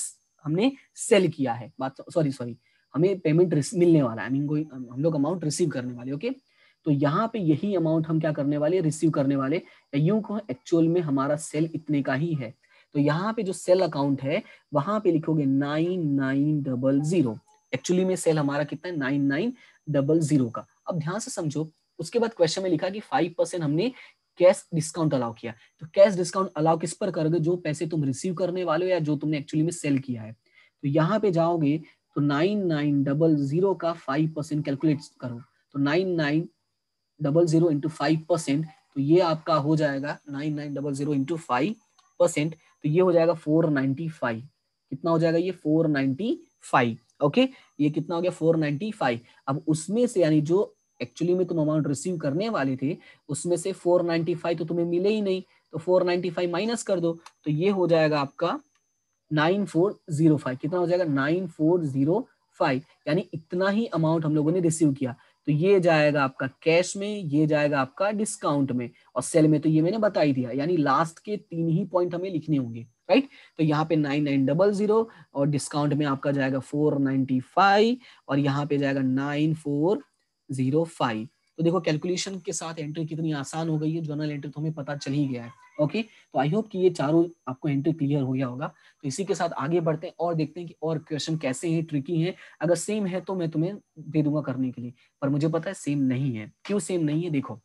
हमने सेल किया है बात सॉरी सॉरी हमें पेमेंट मिलने वाला है आई मीन हम लोग अमाउंट रिसीव करने वाले ओके okay? तो यहाँ पे यही अमाउंट हम क्या करने वाले रिसीव करने वाले यूं को एक्चुअल में हमारा सेल इतने का ही है तो यहाँ पे जो सेल अकाउंट है वहां पे लिखोगे nine nine double zero actually में सेल हमारा कितना है नाइन नाइन डबल जीरो का अब ध्यान से समझो उसके बाद क्वेश्चन में लिखा कि फाइव परसेंट हमने कैश डिस्काउंट अलाउ किया तो कैश डिस्काउंट अलाउ किस पर करोगे जो पैसे तुम रिसीव करने वाले हो या जो तुमने एक्चुअली में सेल किया है तो यहाँ पे जाओगे तो नाइन नाइन डबल जीरो का फाइव परसेंट कैलकुलेट करो तो nine nine double zero into five percent तो ये आपका हो जाएगा nine nine double zero into five percent तो ये हो जाएगा फोर नाइन्टी फाइव कितना हो जाएगा ये फोर नाइन्टी फाइव ओके ये कितना हो गया फोर नाइन्टी फाइव अब उसमें से यानी जो एक्चुअली में तुम अमाउंट रिसीव करने वाले थे उसमें से फोर नाइन्टी फाइव तो तुम्हें मिले ही नहीं तो फोर नाइन्टी फाइव माइनस कर दो तो ये हो जाएगा आपका नाइन फोर जीरो फाइव कितना हो जाएगा 9405 जीरो फाइव यानी इतना ही अमाउंट हम लोगों ने रिसीव किया तो ये जाएगा आपका कैश में ये जाएगा आपका डिस्काउंट में और सेल में तो ये मैंने बता ही दिया यानी लास्ट के तीन ही पॉइंट हमें लिखने होंगे राइट तो यहाँ पे नाइन नाइन डबल जीरो और डिस्काउंट में आपका जाएगा फोर नाइनटी फाइव और यहाँ पे जाएगा नाइन फोर जीरो फाइव तो देखो कैलकुलेशन के साथ एंट्री कितनी आसान हो गई है जर्नल एंट्री तो हमें पता चल ही गया है ओके तो आई होप कि ये चारों आपको एंट्री क्लियर हो गया होगा तो इसी के साथ आगे बढ़ते हैं और देखते हैं कि और क्वेश्चन कैसे हैं ट्रिकी हैं अगर सेम है तो मैं तुम्हें दे दूंगा करने के लिए पर मुझे पता है सेम नहीं है क्यों सेम नहीं है देखो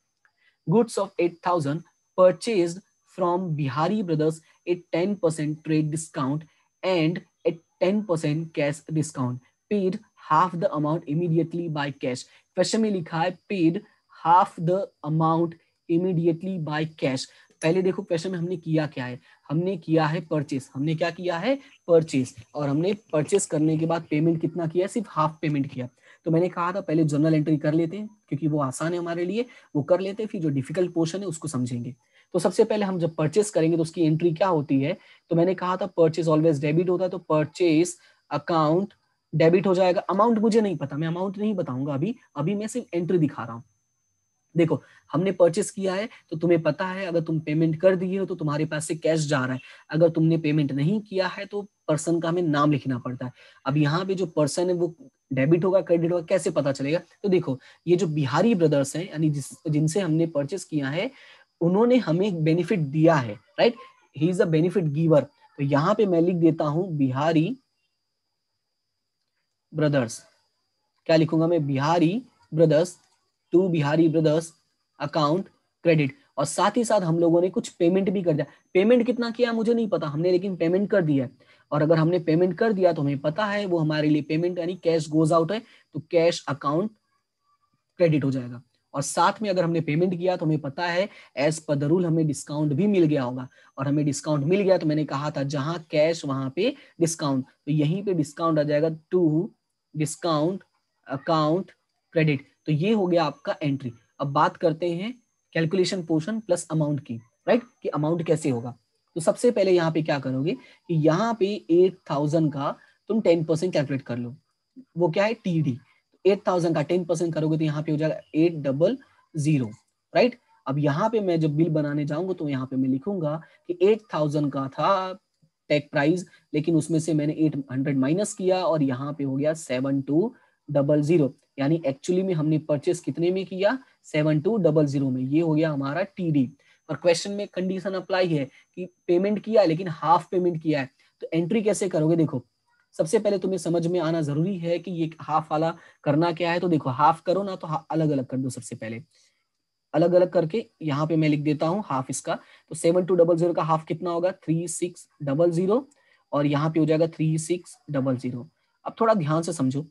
goods of eight thousand purchase from Bihari brothers at ten percent trade discount and at ten percent cash discount paid half the amount immediately by cash question में लिखा है paid half the amount immediately by cash पहले देखो क्वेश्चन में हमने किया क्या है हमने किया है परचेस हमने क्या किया है परचेस और हमने परचेस करने के बाद पेमेंट कितना किया सिर्फ हाफ पेमेंट किया तो मैंने कहा था पहले जर्नल एंट्री कर लेते हैं क्योंकि वो आसान है हमारे लिए वो कर लेते हैं फिर जो डिफिकल्ट पोर्शन है उसको समझेंगे तो सबसे पहले हम जब परचेस करेंगे तो उसकी एंट्री क्या होती है तो मैंने कहा था परचेस ऑलवेज डेबिट होता है तो परचेस अकाउंट डेबिट हो जाएगा अमाउंट मुझे नहीं पता मैं अमाउंट नहीं बताऊंगा अभी अभी मैं सिर्फ एंट्री दिखा रहा हूँ देखो हमने परचेस किया है तो तुम्हें पता है अगर तुम पेमेंट कर दिए हो तो तुम्हारे पास से कैश जा रहा है अगर तुमने पेमेंट नहीं किया है तो पर्सन का हमें नाम लिखना पड़ता है अब यहाँ पे जो पर्सन है वो डेबिट होगा क्रेडिट होगा कैसे पता चलेगा तो देखो ये जो बिहारी ब्रदर्स है यानी जिस जिनसे हमने परचेस किया है उन्होंने हमें बेनिफिट दिया है right he is a benefit giver तो यहाँ पे मैं लिख देता हूँ बिहारी ब्रदर्स क्या लिखूंगा मैं Bihari brothers to Bihari brothers account credit और साथ ही साथ हम लोगों ने कुछ पेमेंट भी कर दिया पेमेंट कितना किया मुझे नहीं पता हमने लेकिन पेमेंट कर दिया और अगर हमने पेमेंट कर दिया तो हमें पता है वो हमारे लिए पेमेंट यानी कैश गोज आउट है तो कैश अकाउंट क्रेडिट हो जाएगा और साथ में अगर हमने पेमेंट किया तो हमें पता है एज पर द रूल हमें डिस्काउंट भी मिल गया होगा और हमें डिस्काउंट मिल गया तो मैंने कहा था जहां कैश वहां पे डिस्काउंट तो यहीं पे डिस्काउंट आ जाएगा टू डिस्काउंट अकाउंट क्रेडिट तो ये हो गया आपका एंट्री अब बात करते हैं कैलकुलेशन पोर्शन प्लस अमाउंट की राइट कि अमाउंट कैसे होगा तो सबसे पहले यहाँ पे क्या करोगे कि यहाँ पे एट थाउजेंड का तुम टेन परसेंट कैलकुलेट कर लो वो क्या है टी डी एट थाउजेंड का टेन परसेंट करोगे तो यहाँ पे हो जाएगा एट डबल जीरो राइट अब यहाँ पे मैं जब बिल बनाने जाऊंगा तो यहाँ पे मैं लिखूंगा कि एट थाउजेंड का था टेक प्राइस लेकिन उसमें से मैंने 800 माइनस किया और यहाँ पे हो गया सेवन टू डबल जीरो यानी एक्चुअली में हमने परचेस कितने में किया सेवन टू डबल जीरो में ये हो गया हमारा टी डी और क्वेश्चन में कंडीशन अप्लाई है कि पेमेंट किया है लेकिन हाफ पेमेंट किया है तो एंट्री कैसे करोगे देखो सबसे पहले तुम्हें समझ में आना जरूरी है कि ये हाफ वाला करना क्या है तो देखो हाफ करो ना तो अलग अलग कर दो सबसे पहले अलग अलग करके यहाँ पे मैं लिख देता हूँ हाफ इसका तो सेवन टू डबल जीरो का हाफ कितना होगा थ्री सिक्स डबल जीरो और यहाँ पे हो जाएगा थ्री सिक्स डबल जीरो अब थोड़ा ध्यान से समझो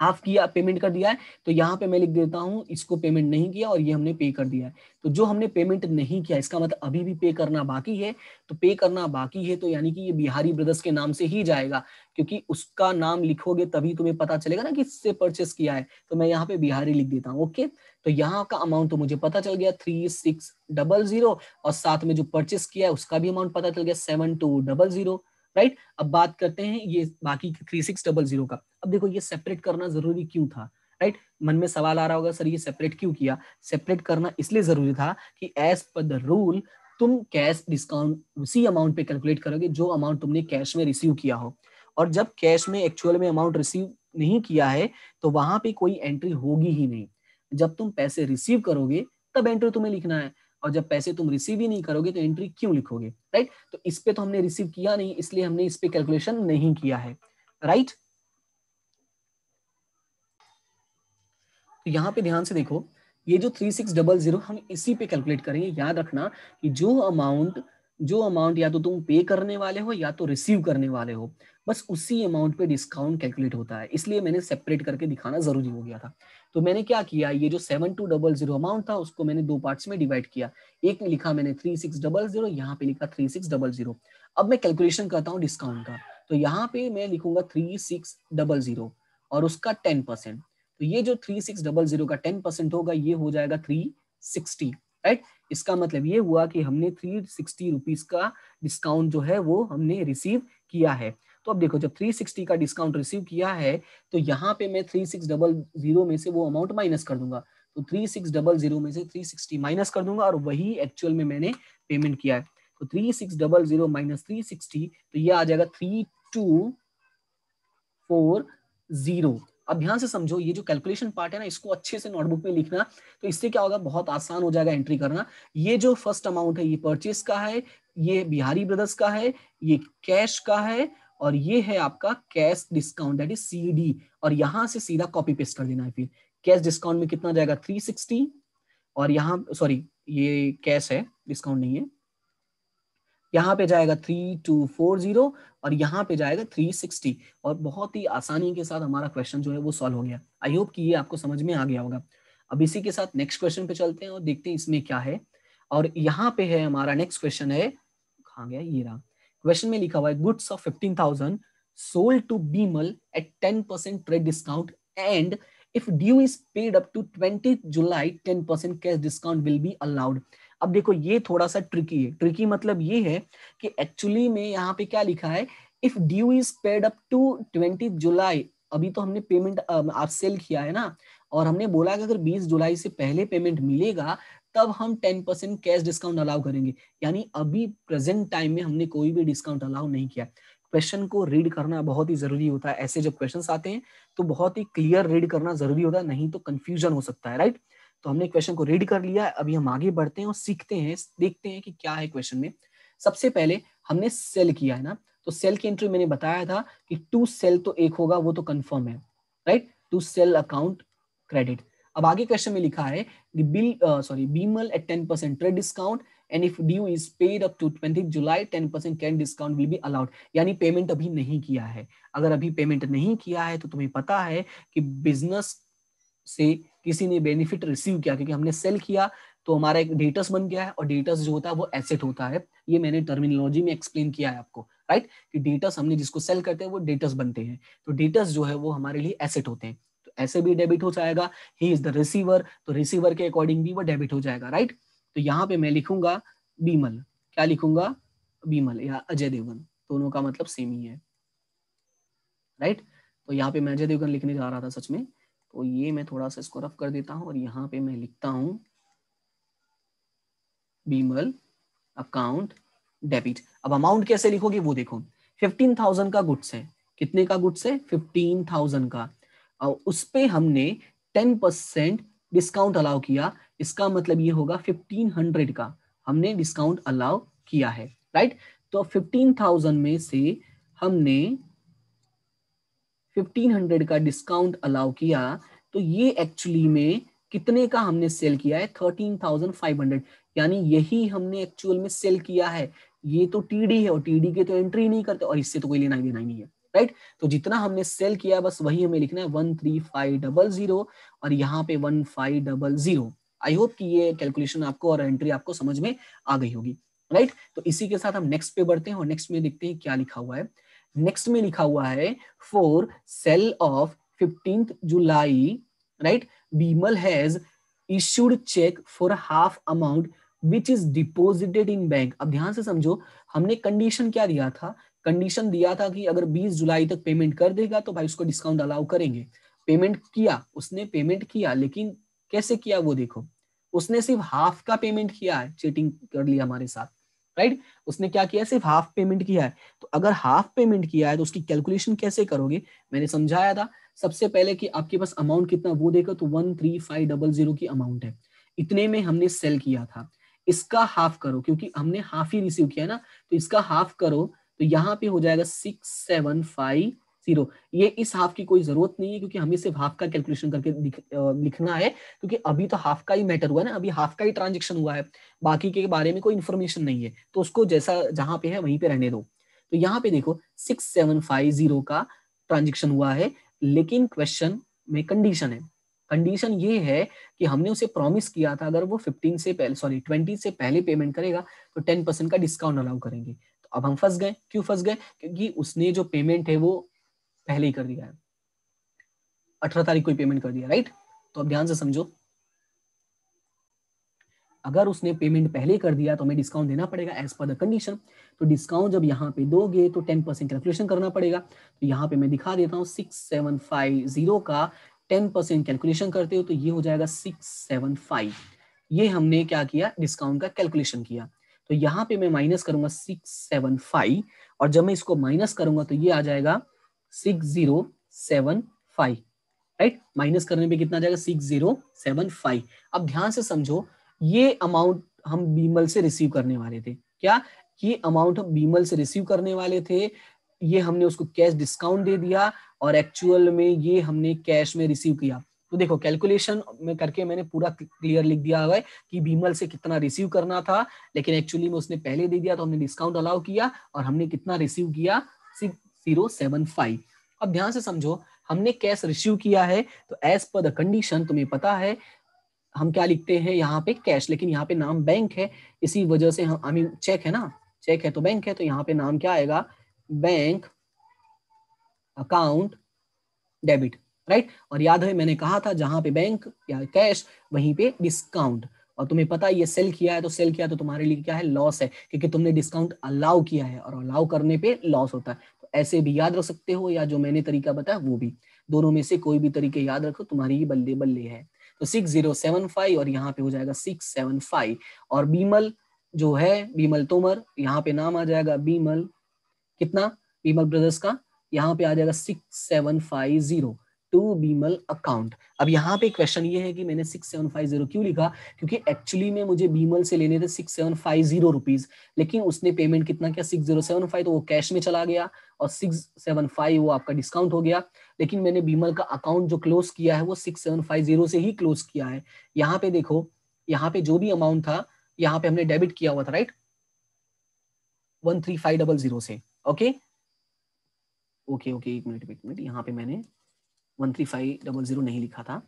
हाफ किया पेमेंट कर दिया है तो यहाँ पे मैं लिख देता हूँ इसको पेमेंट नहीं किया और ये हमने पे कर दिया है तो जो हमने पेमेंट नहीं किया इसका मतलब अभी भी पे करना बाकी है तो पे करना बाकी है तो यानी कि ये बिहारी ब्रदर्स के नाम से ही जाएगा क्योंकि उसका नाम लिखोगे तभी तुम्हें पता चलेगा ना किससे परचेस किया है तो मैं यहाँ पे बिहारी लिख देता हूँ ओके तो यहाँ का अमाउंट तो मुझे पता चल गया थ्री सिक्स डबल जीरो और साथ में जो परचेस किया है उसका भी अमाउंट पता चल गया seven two double zero right अब बात करते हैं ये बाकी थ्री सिक्स डबल जीरो का अब देखो ये सेपरेट करना जरूरी क्यों था राइट मन में सवाल आ रहा होगा सर ये सेपरेट क्यों किया सेपरेट करना इसलिए जरूरी था कि एज पर द रूल तुम कैश डिस्काउंट उसी अमाउंट पे कैलकुलेट करोगे जो अमाउंट तुमने कैश में रिसीव किया हो और जब कैश में एक्चुअल में अमाउंट रिसीव नहीं किया है तो वहां पे कोई एंट्री होगी ही नहीं जब तुम पैसे रिसीव करोगे तब एंट्री तुम्हें लिखना है और जब पैसे तुम रिसीव ही नहीं करोगे तो एंट्री क्यों लिखोगे राइट तो इस पे तो हमने रिसीव किया नहीं इसलिए हमने इस पे कैलकुलेशन नहीं किया है राइट तो यहां पे ध्यान से देखो ये जो थ्री सिक्स डबल जीरो हम इसी पे कैलकुलेट करेंगे याद रखना कि जो अमाउंट जो अमाउंट या तो तुम पे करने वाले हो या तो रिसीव करने वाले हो बस उसी अमाउंट पे डिस्काउंट कैलकुलेट होता है इसलिए मैंने सेपरेट करके दिखाना जरूरी हो गया था तो मैंने क्या किया ये जो seven two double zero amount था उसको मैंने दो पार्ट्स में डिवाइड किया एक में लिखा मैंने थ्री सिक्स डबल जीरो यहाँ पे लिखा थ्री सिक्स डबल जीरो अब मैं कैलकुलेशन करता हूँ डिस्काउंट का तो यहाँ पे मैं लिखूंगा थ्री सिक्स डबल जीरो और उसका टेन परसेंट तो ये जो थ्री सिक्स डबल जीरो का टेन परसेंट होगा ये हो जाएगा थ्री सिक्सटी राइट इसका मतलब ये हुआ कि हमने थ्री सिक्सटी रुपीज का डिस्काउंट जो है वो हमने रिसीव किया है तो अब देखो जब 360 का डिस्काउंट रिसीव किया है तो यहाँ पे मैं थ्री सिक्स डबल जीरो में से वो अमाउंट माइनस कर दूंगा तो थ्री सिक्स डबल जीरो में से थ्री सिक्सटी माइनस कर दूंगा और वही एक्चुअल में मैंने पेमेंट किया है तो three six double zero minus three sixty तो ये आ जाएगा थ्री टू फोर जीरो अब ध्यान से समझो ये जो कैलकुलेशन पार्ट है ना इसको अच्छे से नोटबुक में लिखना तो इससे क्या होगा बहुत आसान हो जाएगा एंट्री करना ये जो फर्स्ट अमाउंट है ये परचेस का है ये बिहारी ब्रदर्स का है ये कैश का है और ये है आपका cash discount that is C और यहां से सीधा कॉपी पेस्ट कर देना है फिर कैश डिस्काउंट में कितना जाएगा थ्री और यहाँ सॉरी ये कैश है डिस्काउंट नहीं है यहाँ पे जाएगा थ्री टू फोर जीरो और यहाँ पे जाएगा थ्री सिक्सटी और बहुत ही आसानी के साथ हमारा क्वेश्चन जो है वो सॉल्व हो गया आई होप कि ये आपको समझ में आ गया होगा अब इसी के साथ नेक्स्ट क्वेश्चन पे चलते हैं और देखते हैं इसमें क्या है और यहाँ पे है हमारा नेक्स्ट क्वेश्चन है कहा गया ये रहा क्वेश्चन में लिखा हुआ है goods of fifteen thousand Bimal at ten percent trade discount and if due is paid up to twenty July ten percent cash discount will be allowed अब देखो ये थोड़ा सा ट्रिकी है ट्रिकी मतलब ये है कि एक्चुअली में यहाँ पे क्या लिखा है if due is paid up to twenty July अभी तो हमने पेमेंट आप सेल किया है ना और हमने बोला कि अगर 20 जुलाई से पहले पेमेंट मिलेगा तब हम 10 परसेंट कैश डिस्काउंट अलाउ करेंगे यानी अभी प्रेजेंट टाइम में हमने कोई भी डिस्काउंट अलाउ नहीं किया क्वेश्चन को रीड करना बहुत ही जरूरी होता है ऐसे जब क्वेश्चन आते हैं तो बहुत ही क्लियर रीड करना जरूरी होता है नहीं तो कंफ्यूजन हो सकता है राइट तो हमने क्वेश्चन को रीड कर लिया अभी हम आगे बढ़ते हैं और सीखते हैं देखते हैं कि क्या है क्वेश्चन में सबसे पहले हमने सेल किया है ना तो सेल की एंट्री मैंने बताया था कि टू सेल तो एक होगा वो तो कंफर्म है right to sale account credit अब आगे क्वेश्चन में लिखा है कि bill sorry Bimal at ten percent trade discount and if due is paid up to twenty July ten percent can discount will be allowed यानी पेमेंट अभी नहीं किया है अगर अभी पेमेंट नहीं किया है तो तुम्हें पता है कि बिजनेस से किसी ने बेनिफिट रिसीव किया क्योंकि हमने सेल किया तो हमारा एक डेटस बन गया है और डेटस जो होता है वो एसेट होता है ये मैंने टर्मिनोलॉजी में एक्सप्लेन किया है आपको राइट कि डेटस हमने जिसको सेल करते हैं वो डेटस बनते हैं तो डेटस जो है वो हमारे लिए एसेट होते हैं तो ऐसे भी डेबिट हो जाएगा ही इज द रिसीवर तो रिसीवर के अकॉर्डिंग भी वो डेबिट हो जाएगा राइट तो यहाँ पे मैं लिखूंगा बीमल क्या लिखूंगा बीमल या अजय देवगन दोनों का मतलब सेम ही है राइट तो यहाँ पे मैं अजय देवगन लिखने जा रहा था सच में तो ये मैं थोड़ा सा इसको रफ कर देता हूं और यहां पे मैं लिखता हूं बीमल अकाउंट डेबिट अब अमाउंट कैसे लिखोगे वो देखो फिफ्टीन थाउजेंड का गुड्स है कितने का गुड्स है फिफ्टीन थाउजेंड का और उस पर हमने टेन परसेंट डिस्काउंट अलाउ किया इसका मतलब ये होगा फिफ्टीन हंड्रेड का हमने डिस्काउंट अलाउ किया है राइट तो फिफ्टीन थाउजेंड में से हमने 1500 का डिस्काउंट अलाउ किया तो ये एक्चुअली में कितने का हमने सेल किया है 13,500 यानी यही हमने एक्चुअल में सेल किया है ये तो टीडी है और टीडी के तो एंट्री नहीं करते और इससे तो कोई लेना देना ही नहीं है राइट तो जितना हमने सेल किया बस वही हमें लिखना है one three five double zero और यहाँ पे one five double zero I hope कि ये कैलकुलेशन आपको और एंट्री आपको समझ में आ गई होगी राइट तो इसी के साथ हम नेक्स्ट पे बढ़ते हैं और नेक्स्ट में देखते हैं क्या लिखा हुआ है नेक्स्ट में लिखा हुआ है for sale of fifteenth July right Bimal has issued cheque for half amount which is deposited in bank अब ध्यान से समझो हमने कंडीशन क्या दिया था कंडीशन दिया था कि अगर 20 जुलाई तक पेमेंट कर देगा तो भाई उसको डिस्काउंट अलाउ करेंगे पेमेंट किया उसने पेमेंट किया लेकिन कैसे किया वो देखो उसने सिर्फ हाफ का पेमेंट किया है चेटिंग कर लिया हमारे साथ राइट उसने क्या किया सिर्फ हाफ पेमेंट किया है तो अगर हाफ पेमेंट किया है तो उसकी कैलकुलेशन कैसे करोगे मैंने समझाया था सबसे पहले कि आपके पास अमाउंट कितना वो देखो तो one three five double zero की अमाउंट है इतने में हमने सेल किया था इसका हाफ करो क्योंकि हमने हाफ ही रिसीव किया ना तो इसका हाफ करो तो यहाँ पे हो जाएगा सिक्स सेवन फाइव जीरो ये इस हाफ की कोई जरूरत नहीं है क्योंकि हमें सिर्फ हाफ का कैलकुलेशन करके लिख, लिखना है क्योंकि अभी तो हाफ का ही मैटर हुआ है ना अभी हाफ का ही ट्रांजेक्शन हुआ है बाकी के बारे में कोई इन्फॉर्मेशन नहीं है तो उसको जैसा जहां पे है वहीं पे रहने दो तो यहाँ पे देखो सिक्स सेवन फाइव जीरो का ट्रांजेक्शन हुआ है लेकिन क्वेश्चन में कंडीशन है कंडीशन ये है कि हमने उसे प्रॉमिस किया था अगर वो 15 से पहले सॉरी 20 से पहले पेमेंट करेगा तो 10 परसेंट का डिस्काउंट अलाउ करेंगे तो अब हम फंस गए क्यों फंस गए क्योंकि उसने जो पेमेंट है वो पहले ही कर दिया है अठारह तारीख को ही पेमेंट कर दिया राइट तो अब ध्यान से समझो अगर उसने पेमेंट पहले कर दिया तो हमें डिस्काउंट देना पड़ेगा एज पर द कंडीशन तो डिस्काउंट जब यहाँ पे दोगे तो टेन परसेंट कैलकुलेशन करना पड़ेगा तो यहाँ पे मैं दिखा देता हूँ सिक्स सेवन फाइव जीरो का टेन परसेंट कैलकुलेशन करते हो तो ये हो जाएगा सिक्स सेवन फाइव ये हमने क्या किया डिस्काउंट का कैलकुलेशन किया तो यहाँ पे मैं माइनस करूंगा सिक्स सेवन फाइव और जब मैं इसको माइनस करूंगा तो ये आ जाएगा six zero seven five right minus करने पे कितना जाएगा सिक्स जीरो सेवन फाइव अब ध्यान से समझो ये अमाउंट हम बीमल से रिसीव करने वाले थे क्या ये अमाउंट हम बीमल से रिसीव करने वाले थे ये हमने उसको कैश डिस्काउंट दे दिया और एक्चुअल में ये हमने कैश में रिसीव किया तो देखो कैलकुलेशन में करके मैंने पूरा क्लियर लिख दिया हुआ है कि बीमल से कितना रिसीव करना था लेकिन एक्चुअली में उसने पहले दे दिया तो हमने डिस्काउंट अलाउ किया और हमने कितना रिसीव किया जीरो सेवन फाइव अब ध्यान से समझो हमने कैश रिसीव किया है तो एज पर द कंडीशन तुम्हें पता है हम क्या लिखते हैं यहाँ पे कैश लेकिन यहाँ पे नाम बैंक है इसी वजह से हम आई मीन चेक है ना चेक है तो बैंक है तो यहाँ पे नाम क्या आएगा बैंक अकाउंट डेबिट राइट और याद है मैंने कहा था जहां पे बैंक या कैश वहीं पे डिस्काउंट और तुम्हें पता है ये सेल किया है तो सेल किया तो तुम्हारे लिए क्या है लॉस है क्योंकि तुमने डिस्काउंट अलाउ किया है और अलाउ करने पे लॉस होता है ऐसे भी याद रख सकते हो या जो मैंने तरीका बताया वो भी दोनों में से कोई भी तरीके याद रखो तुम्हारी ही बल्ले बल्ले है तो सिक्स जीरो सेवन फाइव और यहाँ पे हो जाएगा सिक्स सेवन फाइव और बीमल जो है बीमल तोमर यहाँ पे नाम आ जाएगा बीमल कितना बीमल ब्रदर्स का यहाँ पे आ जाएगा six seven five zero to Bimal account अब यहाँ पे क्वेश्चन ये है कि मैंने सिक्स सेवन फाइव जीरो क्यों लिखा क्योंकि एक्चुअली में मुझे बीमल से लेने थे six seven five zero rupees लेकिन उसने पेमेंट कितना किया सिक्स जीरो सेवन फाइव तो वो कैश में चला गया और सिक्स सेवन फाइव वो आपका डिस्काउंट हो गया लेकिन मैंने बीमल का अकाउंट जो क्लोज किया है वो सिक्स सेवन फाइव जीरो से ही क्लोज किया है यहाँ पे देखो यहाँ पे जो भी अमाउंट था यहाँ पे हमने डेबिट किया हुआ था right one three five double zero से ओके ओके ओके एक मिनट एक मिनट यहाँ पे मैंने one three five double zero नहीं लिखा था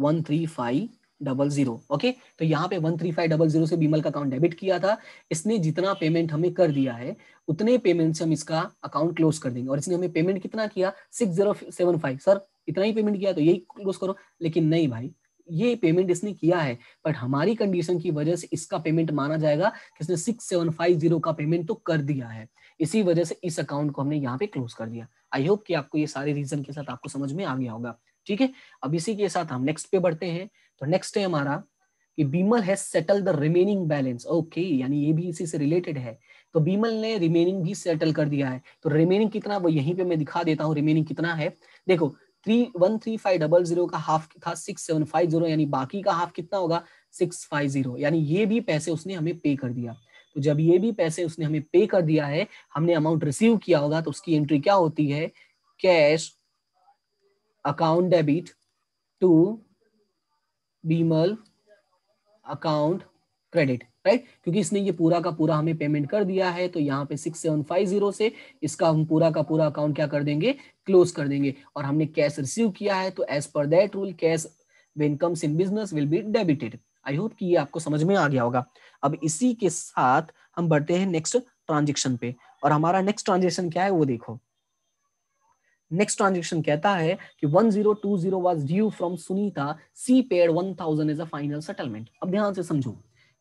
one three five double zero okay तो यहाँ पे one three five double zero से बीमल का अकाउंट डेबिट किया था इसने जितना पेमेंट हमें कर दिया है उतने पेमेंट से हम इसका अकाउंट क्लोज कर देंगे और इसने हमें पेमेंट कितना किया six zero seven five sir इतना ही पेमेंट किया तो यही क्लोज करो लेकिन नहीं भाई ये पेमेंट इसने किया है बट हमारी कंडीशन की वजह से इसका पेमेंट माना जाएगा कि इसने सिक्स सेवन फाइव जीरो का पेमेंट तो कर दिया है इसी वजह से इस अकाउंट को हमने यहाँ पे क्लोज कर दिया आई होप कि आपको ये सारे रीजन के साथ आपको समझ में आ गया होगा ठीक है अब इसी के साथ हम नेक्स्ट पे बढ़ते हैं तो नेक्स्ट है हमारा कि Bimal has settle the remaining balance okay यानी ये भी इसी से रिलेटेड है तो बीमल ने रिमेनिंग भी सेटल कर दिया है तो रिमेनिंग कितना वो यहीं पे मैं दिखा देता हूँ रिमेनिंग कितना है देखो three one three five double zero का हाफ था सिक्स सेवन फाइव जीरो यानी बाकी का हाफ कितना होगा सिक्स फाइव जीरो यानी ये भी पैसे उसने हमें पे कर दिया तो जब ये भी पैसे उसने हमें पे कर दिया है हमने अमाउंट रिसीव किया होगा तो उसकी एंट्री क्या होती है cash account debit to Bimal account credit right क्योंकि इसने ये पूरा का पूरा हमें पेमेंट कर दिया है तो यहाँ पे सिक्स सेवन फाइव जीरो से इसका हम पूरा का पूरा अकाउंट क्या कर देंगे क्लोज कर देंगे और हमने कैश रिसीव किया है तो as per that rule cash when in business will be debited I hope कि ये आपको समझ में आ गया होगा अब इसी के साथ हम बढ़ते हैं नेक्स्ट ट्रांजेक्शन पे और हमारा नेक्स्ट ट्रांजेक्शन क्या है वो देखो नेक्स्ट ट्रांजेक्शन कहता है कि 1020 was due from Sunita she paid 1000 as a final settlement अब ध्यान से समझो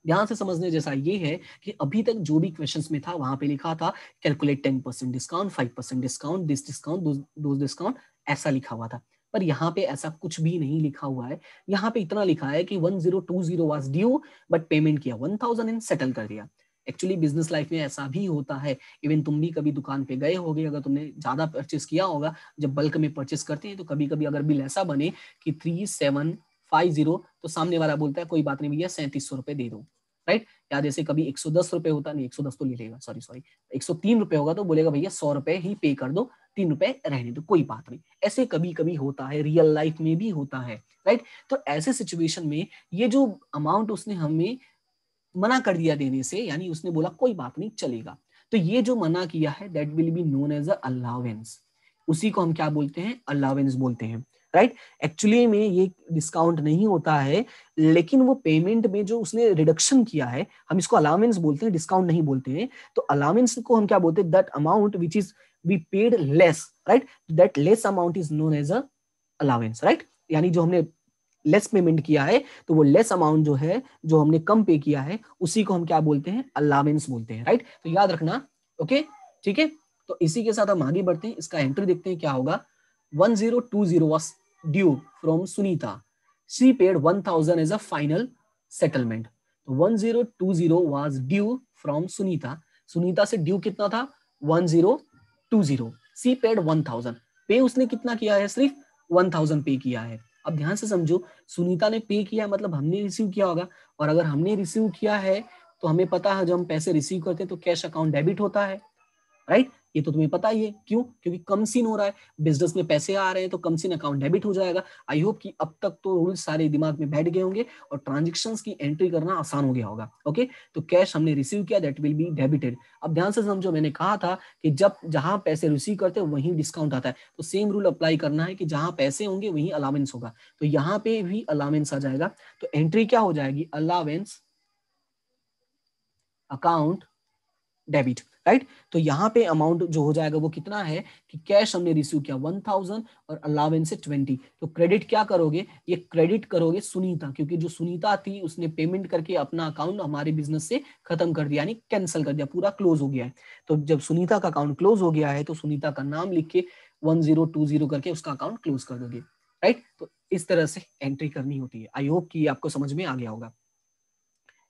ध्यान से समझने जैसा ये है कि अभी तक जो भी क्वेश्चन में था वहां पे लिखा था calculate ten percent discount five percent discount this discount those discount ऐसा लिखा हुआ था पर यहाँ पे ऐसा कुछ भी नहीं लिखा हुआ है यहाँ पे इतना लिखा है कि 1020 zero two zero was due but payment किया 1000 एंड सेटल कर दिया एक्चुअली बिजनेस लाइफ में ऐसा भी होता है इवन तुम भी कभी दुकान पे गए होगे अगर तुमने ज्यादा परचेस किया होगा जब बल्क में परचेस करते हैं तो कभी कभी अगर बिल ऐसा बने कि थ्री सेवन फाइव जीरो तो सामने वाला बोलता है कोई बात नहीं भैया सैंतीस सौ रुपए दे दो राइट या जैसे कभी एक सौ रुपए होता नहीं एक तो ले लेगा सॉरी सॉरी एक रुपए होगा तो बोलेगा भैया सौ रुपए ही पे कर दो तीन रुपए रहने दो कोई बात नहीं ऐसे कभी कभी होता है रियल लाइफ में भी होता है राइट तो ऐसे सिचुएशन में ये जो अमाउंट उसने हमें मना कर दिया देने से यानी उसने बोला कोई बात नहीं चलेगा तो ये जो मना किया है that will be known as allowance उसी को हम क्या बोलते हैं अलावेंस बोलते हैं राइट right? एक्चुअली में ये डिस्काउंट नहीं होता है लेकिन वो पेमेंट में जो उसने रिडक्शन किया है हम इसको अलाउमेंस बोलते हैं डिस्काउंट नहीं बोलते हैं तो अलाउमेंस को हम क्या बोलते हैं that amount which is we paid less right that less amount is known as a right यानी जो हमने लेस पेमेंट किया है तो वो लेस अमाउंट जो है जो हमने कम पे किया है उसी को हम क्या बोलते हैं अलावेंस बोलते हैं राइट तो याद रखना ओके ठीक है तो इसी के साथ हम आगे बढ़ते हैं इसका एंट्री देखते हैं क्या होगा one zero two zero due from Sunita. She paid 1000 as a final settlement. तो 1020 was due from Sunita. Sunita से due कितना था 1020. She paid 1000. पे उसने कितना किया है सिर्फ थाउजेंड पे किया है अब ध्यान से समझो सुनीता ने पे किया मतलब हमने रिसीव किया होगा और अगर हमने रिसीव किया है तो हमें पता है जब हम पैसे रिसीव करते हैं तो कैश अकाउंट डेबिट होता है राइट ये तो तुम्हें पता ही है क्यों क्योंकि कम सीन हो रहा है बिजनेस में पैसे आ रहे हैं तो कम सीन अकाउंट डेबिट हो जाएगा आई होप कि अब तक तो रूल सारे दिमाग में बैठ गए होंगे और ट्रांजेक्शन की एंट्री करना आसान हो गया होगा ओके तो कैश हमने रिसीव किया दैट विल बी डेबिटेड अब ध्यान से समझो मैंने कहा था कि जब जहां पैसे रिसीव करते हैं वहीं डिस्काउंट आता है तो सेम रूल अप्लाई करना है कि जहां पैसे होंगे वहीं अलावेंस होगा तो यहाँ पे भी अलावेंस आ जाएगा तो एंट्री क्या हो जाएगी अलावेंस अकाउंट डेबिट राइट तो यहाँ पे अमाउंट जो हो जाएगा वो कितना है कि कैश हमने रिसीव किया वन थाउजेंड और अलावेंस से ट्वेंटी तो क्रेडिट क्या करोगे ये क्रेडिट करोगे सुनीता क्योंकि जो सुनीता थी उसने पेमेंट करके अपना अकाउंट हमारे बिजनेस से खत्म कर दिया यानी कैंसिल कर दिया पूरा क्लोज हो गया है तो जब सुनीता का अकाउंट क्लोज हो गया है तो सुनीता का नाम लिख के वन जीरो टू जीरो करके उसका अकाउंट क्लोज कर दोगे राइट तो इस तरह से एंट्री करनी होती है आई होप कि आपको समझ में आ गया होगा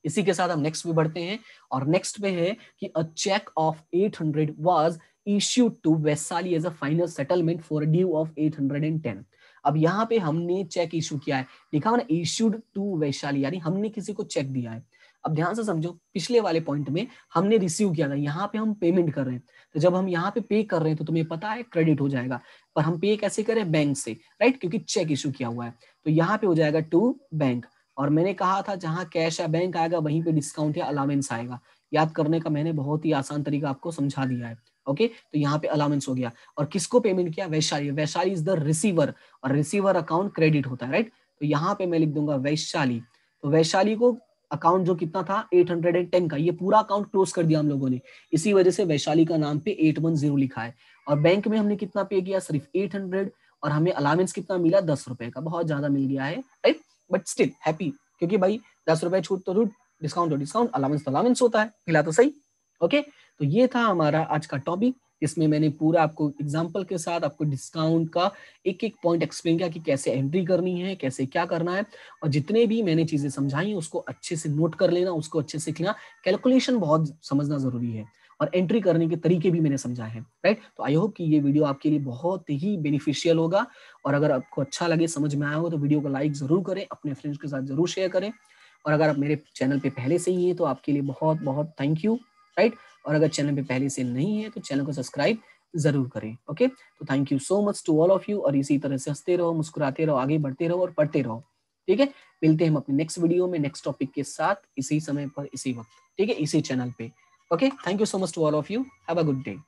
इसी के साथ हम नेक्स्ट भी बढ़ते हैं और नेक्स्ट पे है कि a cheque of 800 hundred was issue to Vaishali as a final settlement for due of 810 अब यहाँ पे हमने चेक इश्यू किया है लिखा हुआ ना इश्यूड टू वैशाली यानी हमने किसी को चेक दिया है अब ध्यान से समझो पिछले वाले पॉइंट में हमने रिसीव किया था यहाँ पे हम पेमेंट कर रहे हैं तो जब हम यहाँ पे पे कर रहे हैं तो तुम्हें पता है क्रेडिट हो जाएगा पर हम पे कैसे करें बैंक से राइट क्योंकि चेक इशू किया हुआ है तो यहाँ पे हो जाएगा टू बैंक और मैंने कहा था जहां कैश या बैंक आएगा वहीं पे डिस्काउंट या अलाउंस आएगा याद करने का मैंने बहुत ही आसान तरीका आपको समझा दिया है ओके तो यहाँ पे अलाउंस हो गया और किसको पेमेंट किया Vaishali Vaishali is the receiver और रिसीवर अकाउंट क्रेडिट होता है राइट तो यहाँ पे मैं लिख दूंगा वैशाली तो वैशाली को अकाउंट जो कितना था 810 का ये पूरा अकाउंट क्लोज कर दिया हम लोगों ने इसी वजह से वैशाली का नाम पे 810 लिखा है और बैंक में हमने कितना पे किया सिर्फ 800 और हमें अलाउंस कितना मिला दस रुपए का बहुत ज्यादा मिल गया है राइट बट स्टिल हैप्पी क्योंकि भाई दस रुपए छूट तो छूट डिस्काउंट तो डिस्काउंट अलावेंस तो अलावेंस होता है मिला तो सही ओके तो ये था हमारा आज का टॉपिक इसमें मैंने पूरा आपको एग्जाम्पल के साथ आपको डिस्काउंट का एक एक पॉइंट एक्सप्लेन किया कि कैसे एंट्री करनी है कैसे क्या करना है और जितने भी मैंने चीजें समझाई उसको अच्छे से नोट कर लेना उसको अच्छे से लिखना कैलकुलेशन बहुत समझना जरूरी है और एंट्री करने के तरीके भी मैंने समझा है राइट तो आई होप कि ये वीडियो आपके लिए बहुत ही बेनिफिशियल होगा और अगर आपको अच्छा लगे समझ में आया हो तो वीडियो को लाइक जरूर करें अपने फ्रेंड्स के साथ जरूर शेयर करें और अगर आप मेरे चैनल पे पहले से ही हैं तो आपके लिए बहुत बहुत थैंक यू राइट और अगर चैनल पे पहले से नहीं है तो चैनल को सब्सक्राइब जरूर करें ओके तो thank you so much to all of you और इसी तरह से हंसते रहो मुस्कुराते रहो आगे बढ़ते रहो और पढ़ते रहो ठीक है मिलते हैं हम अपने नेक्स्ट वीडियो में नेक्स्ट टॉपिक के साथ इसी समय पर इसी वक्त ठीक है इसी चैनल पे Okay, thank you so much to all of you. Have a good day.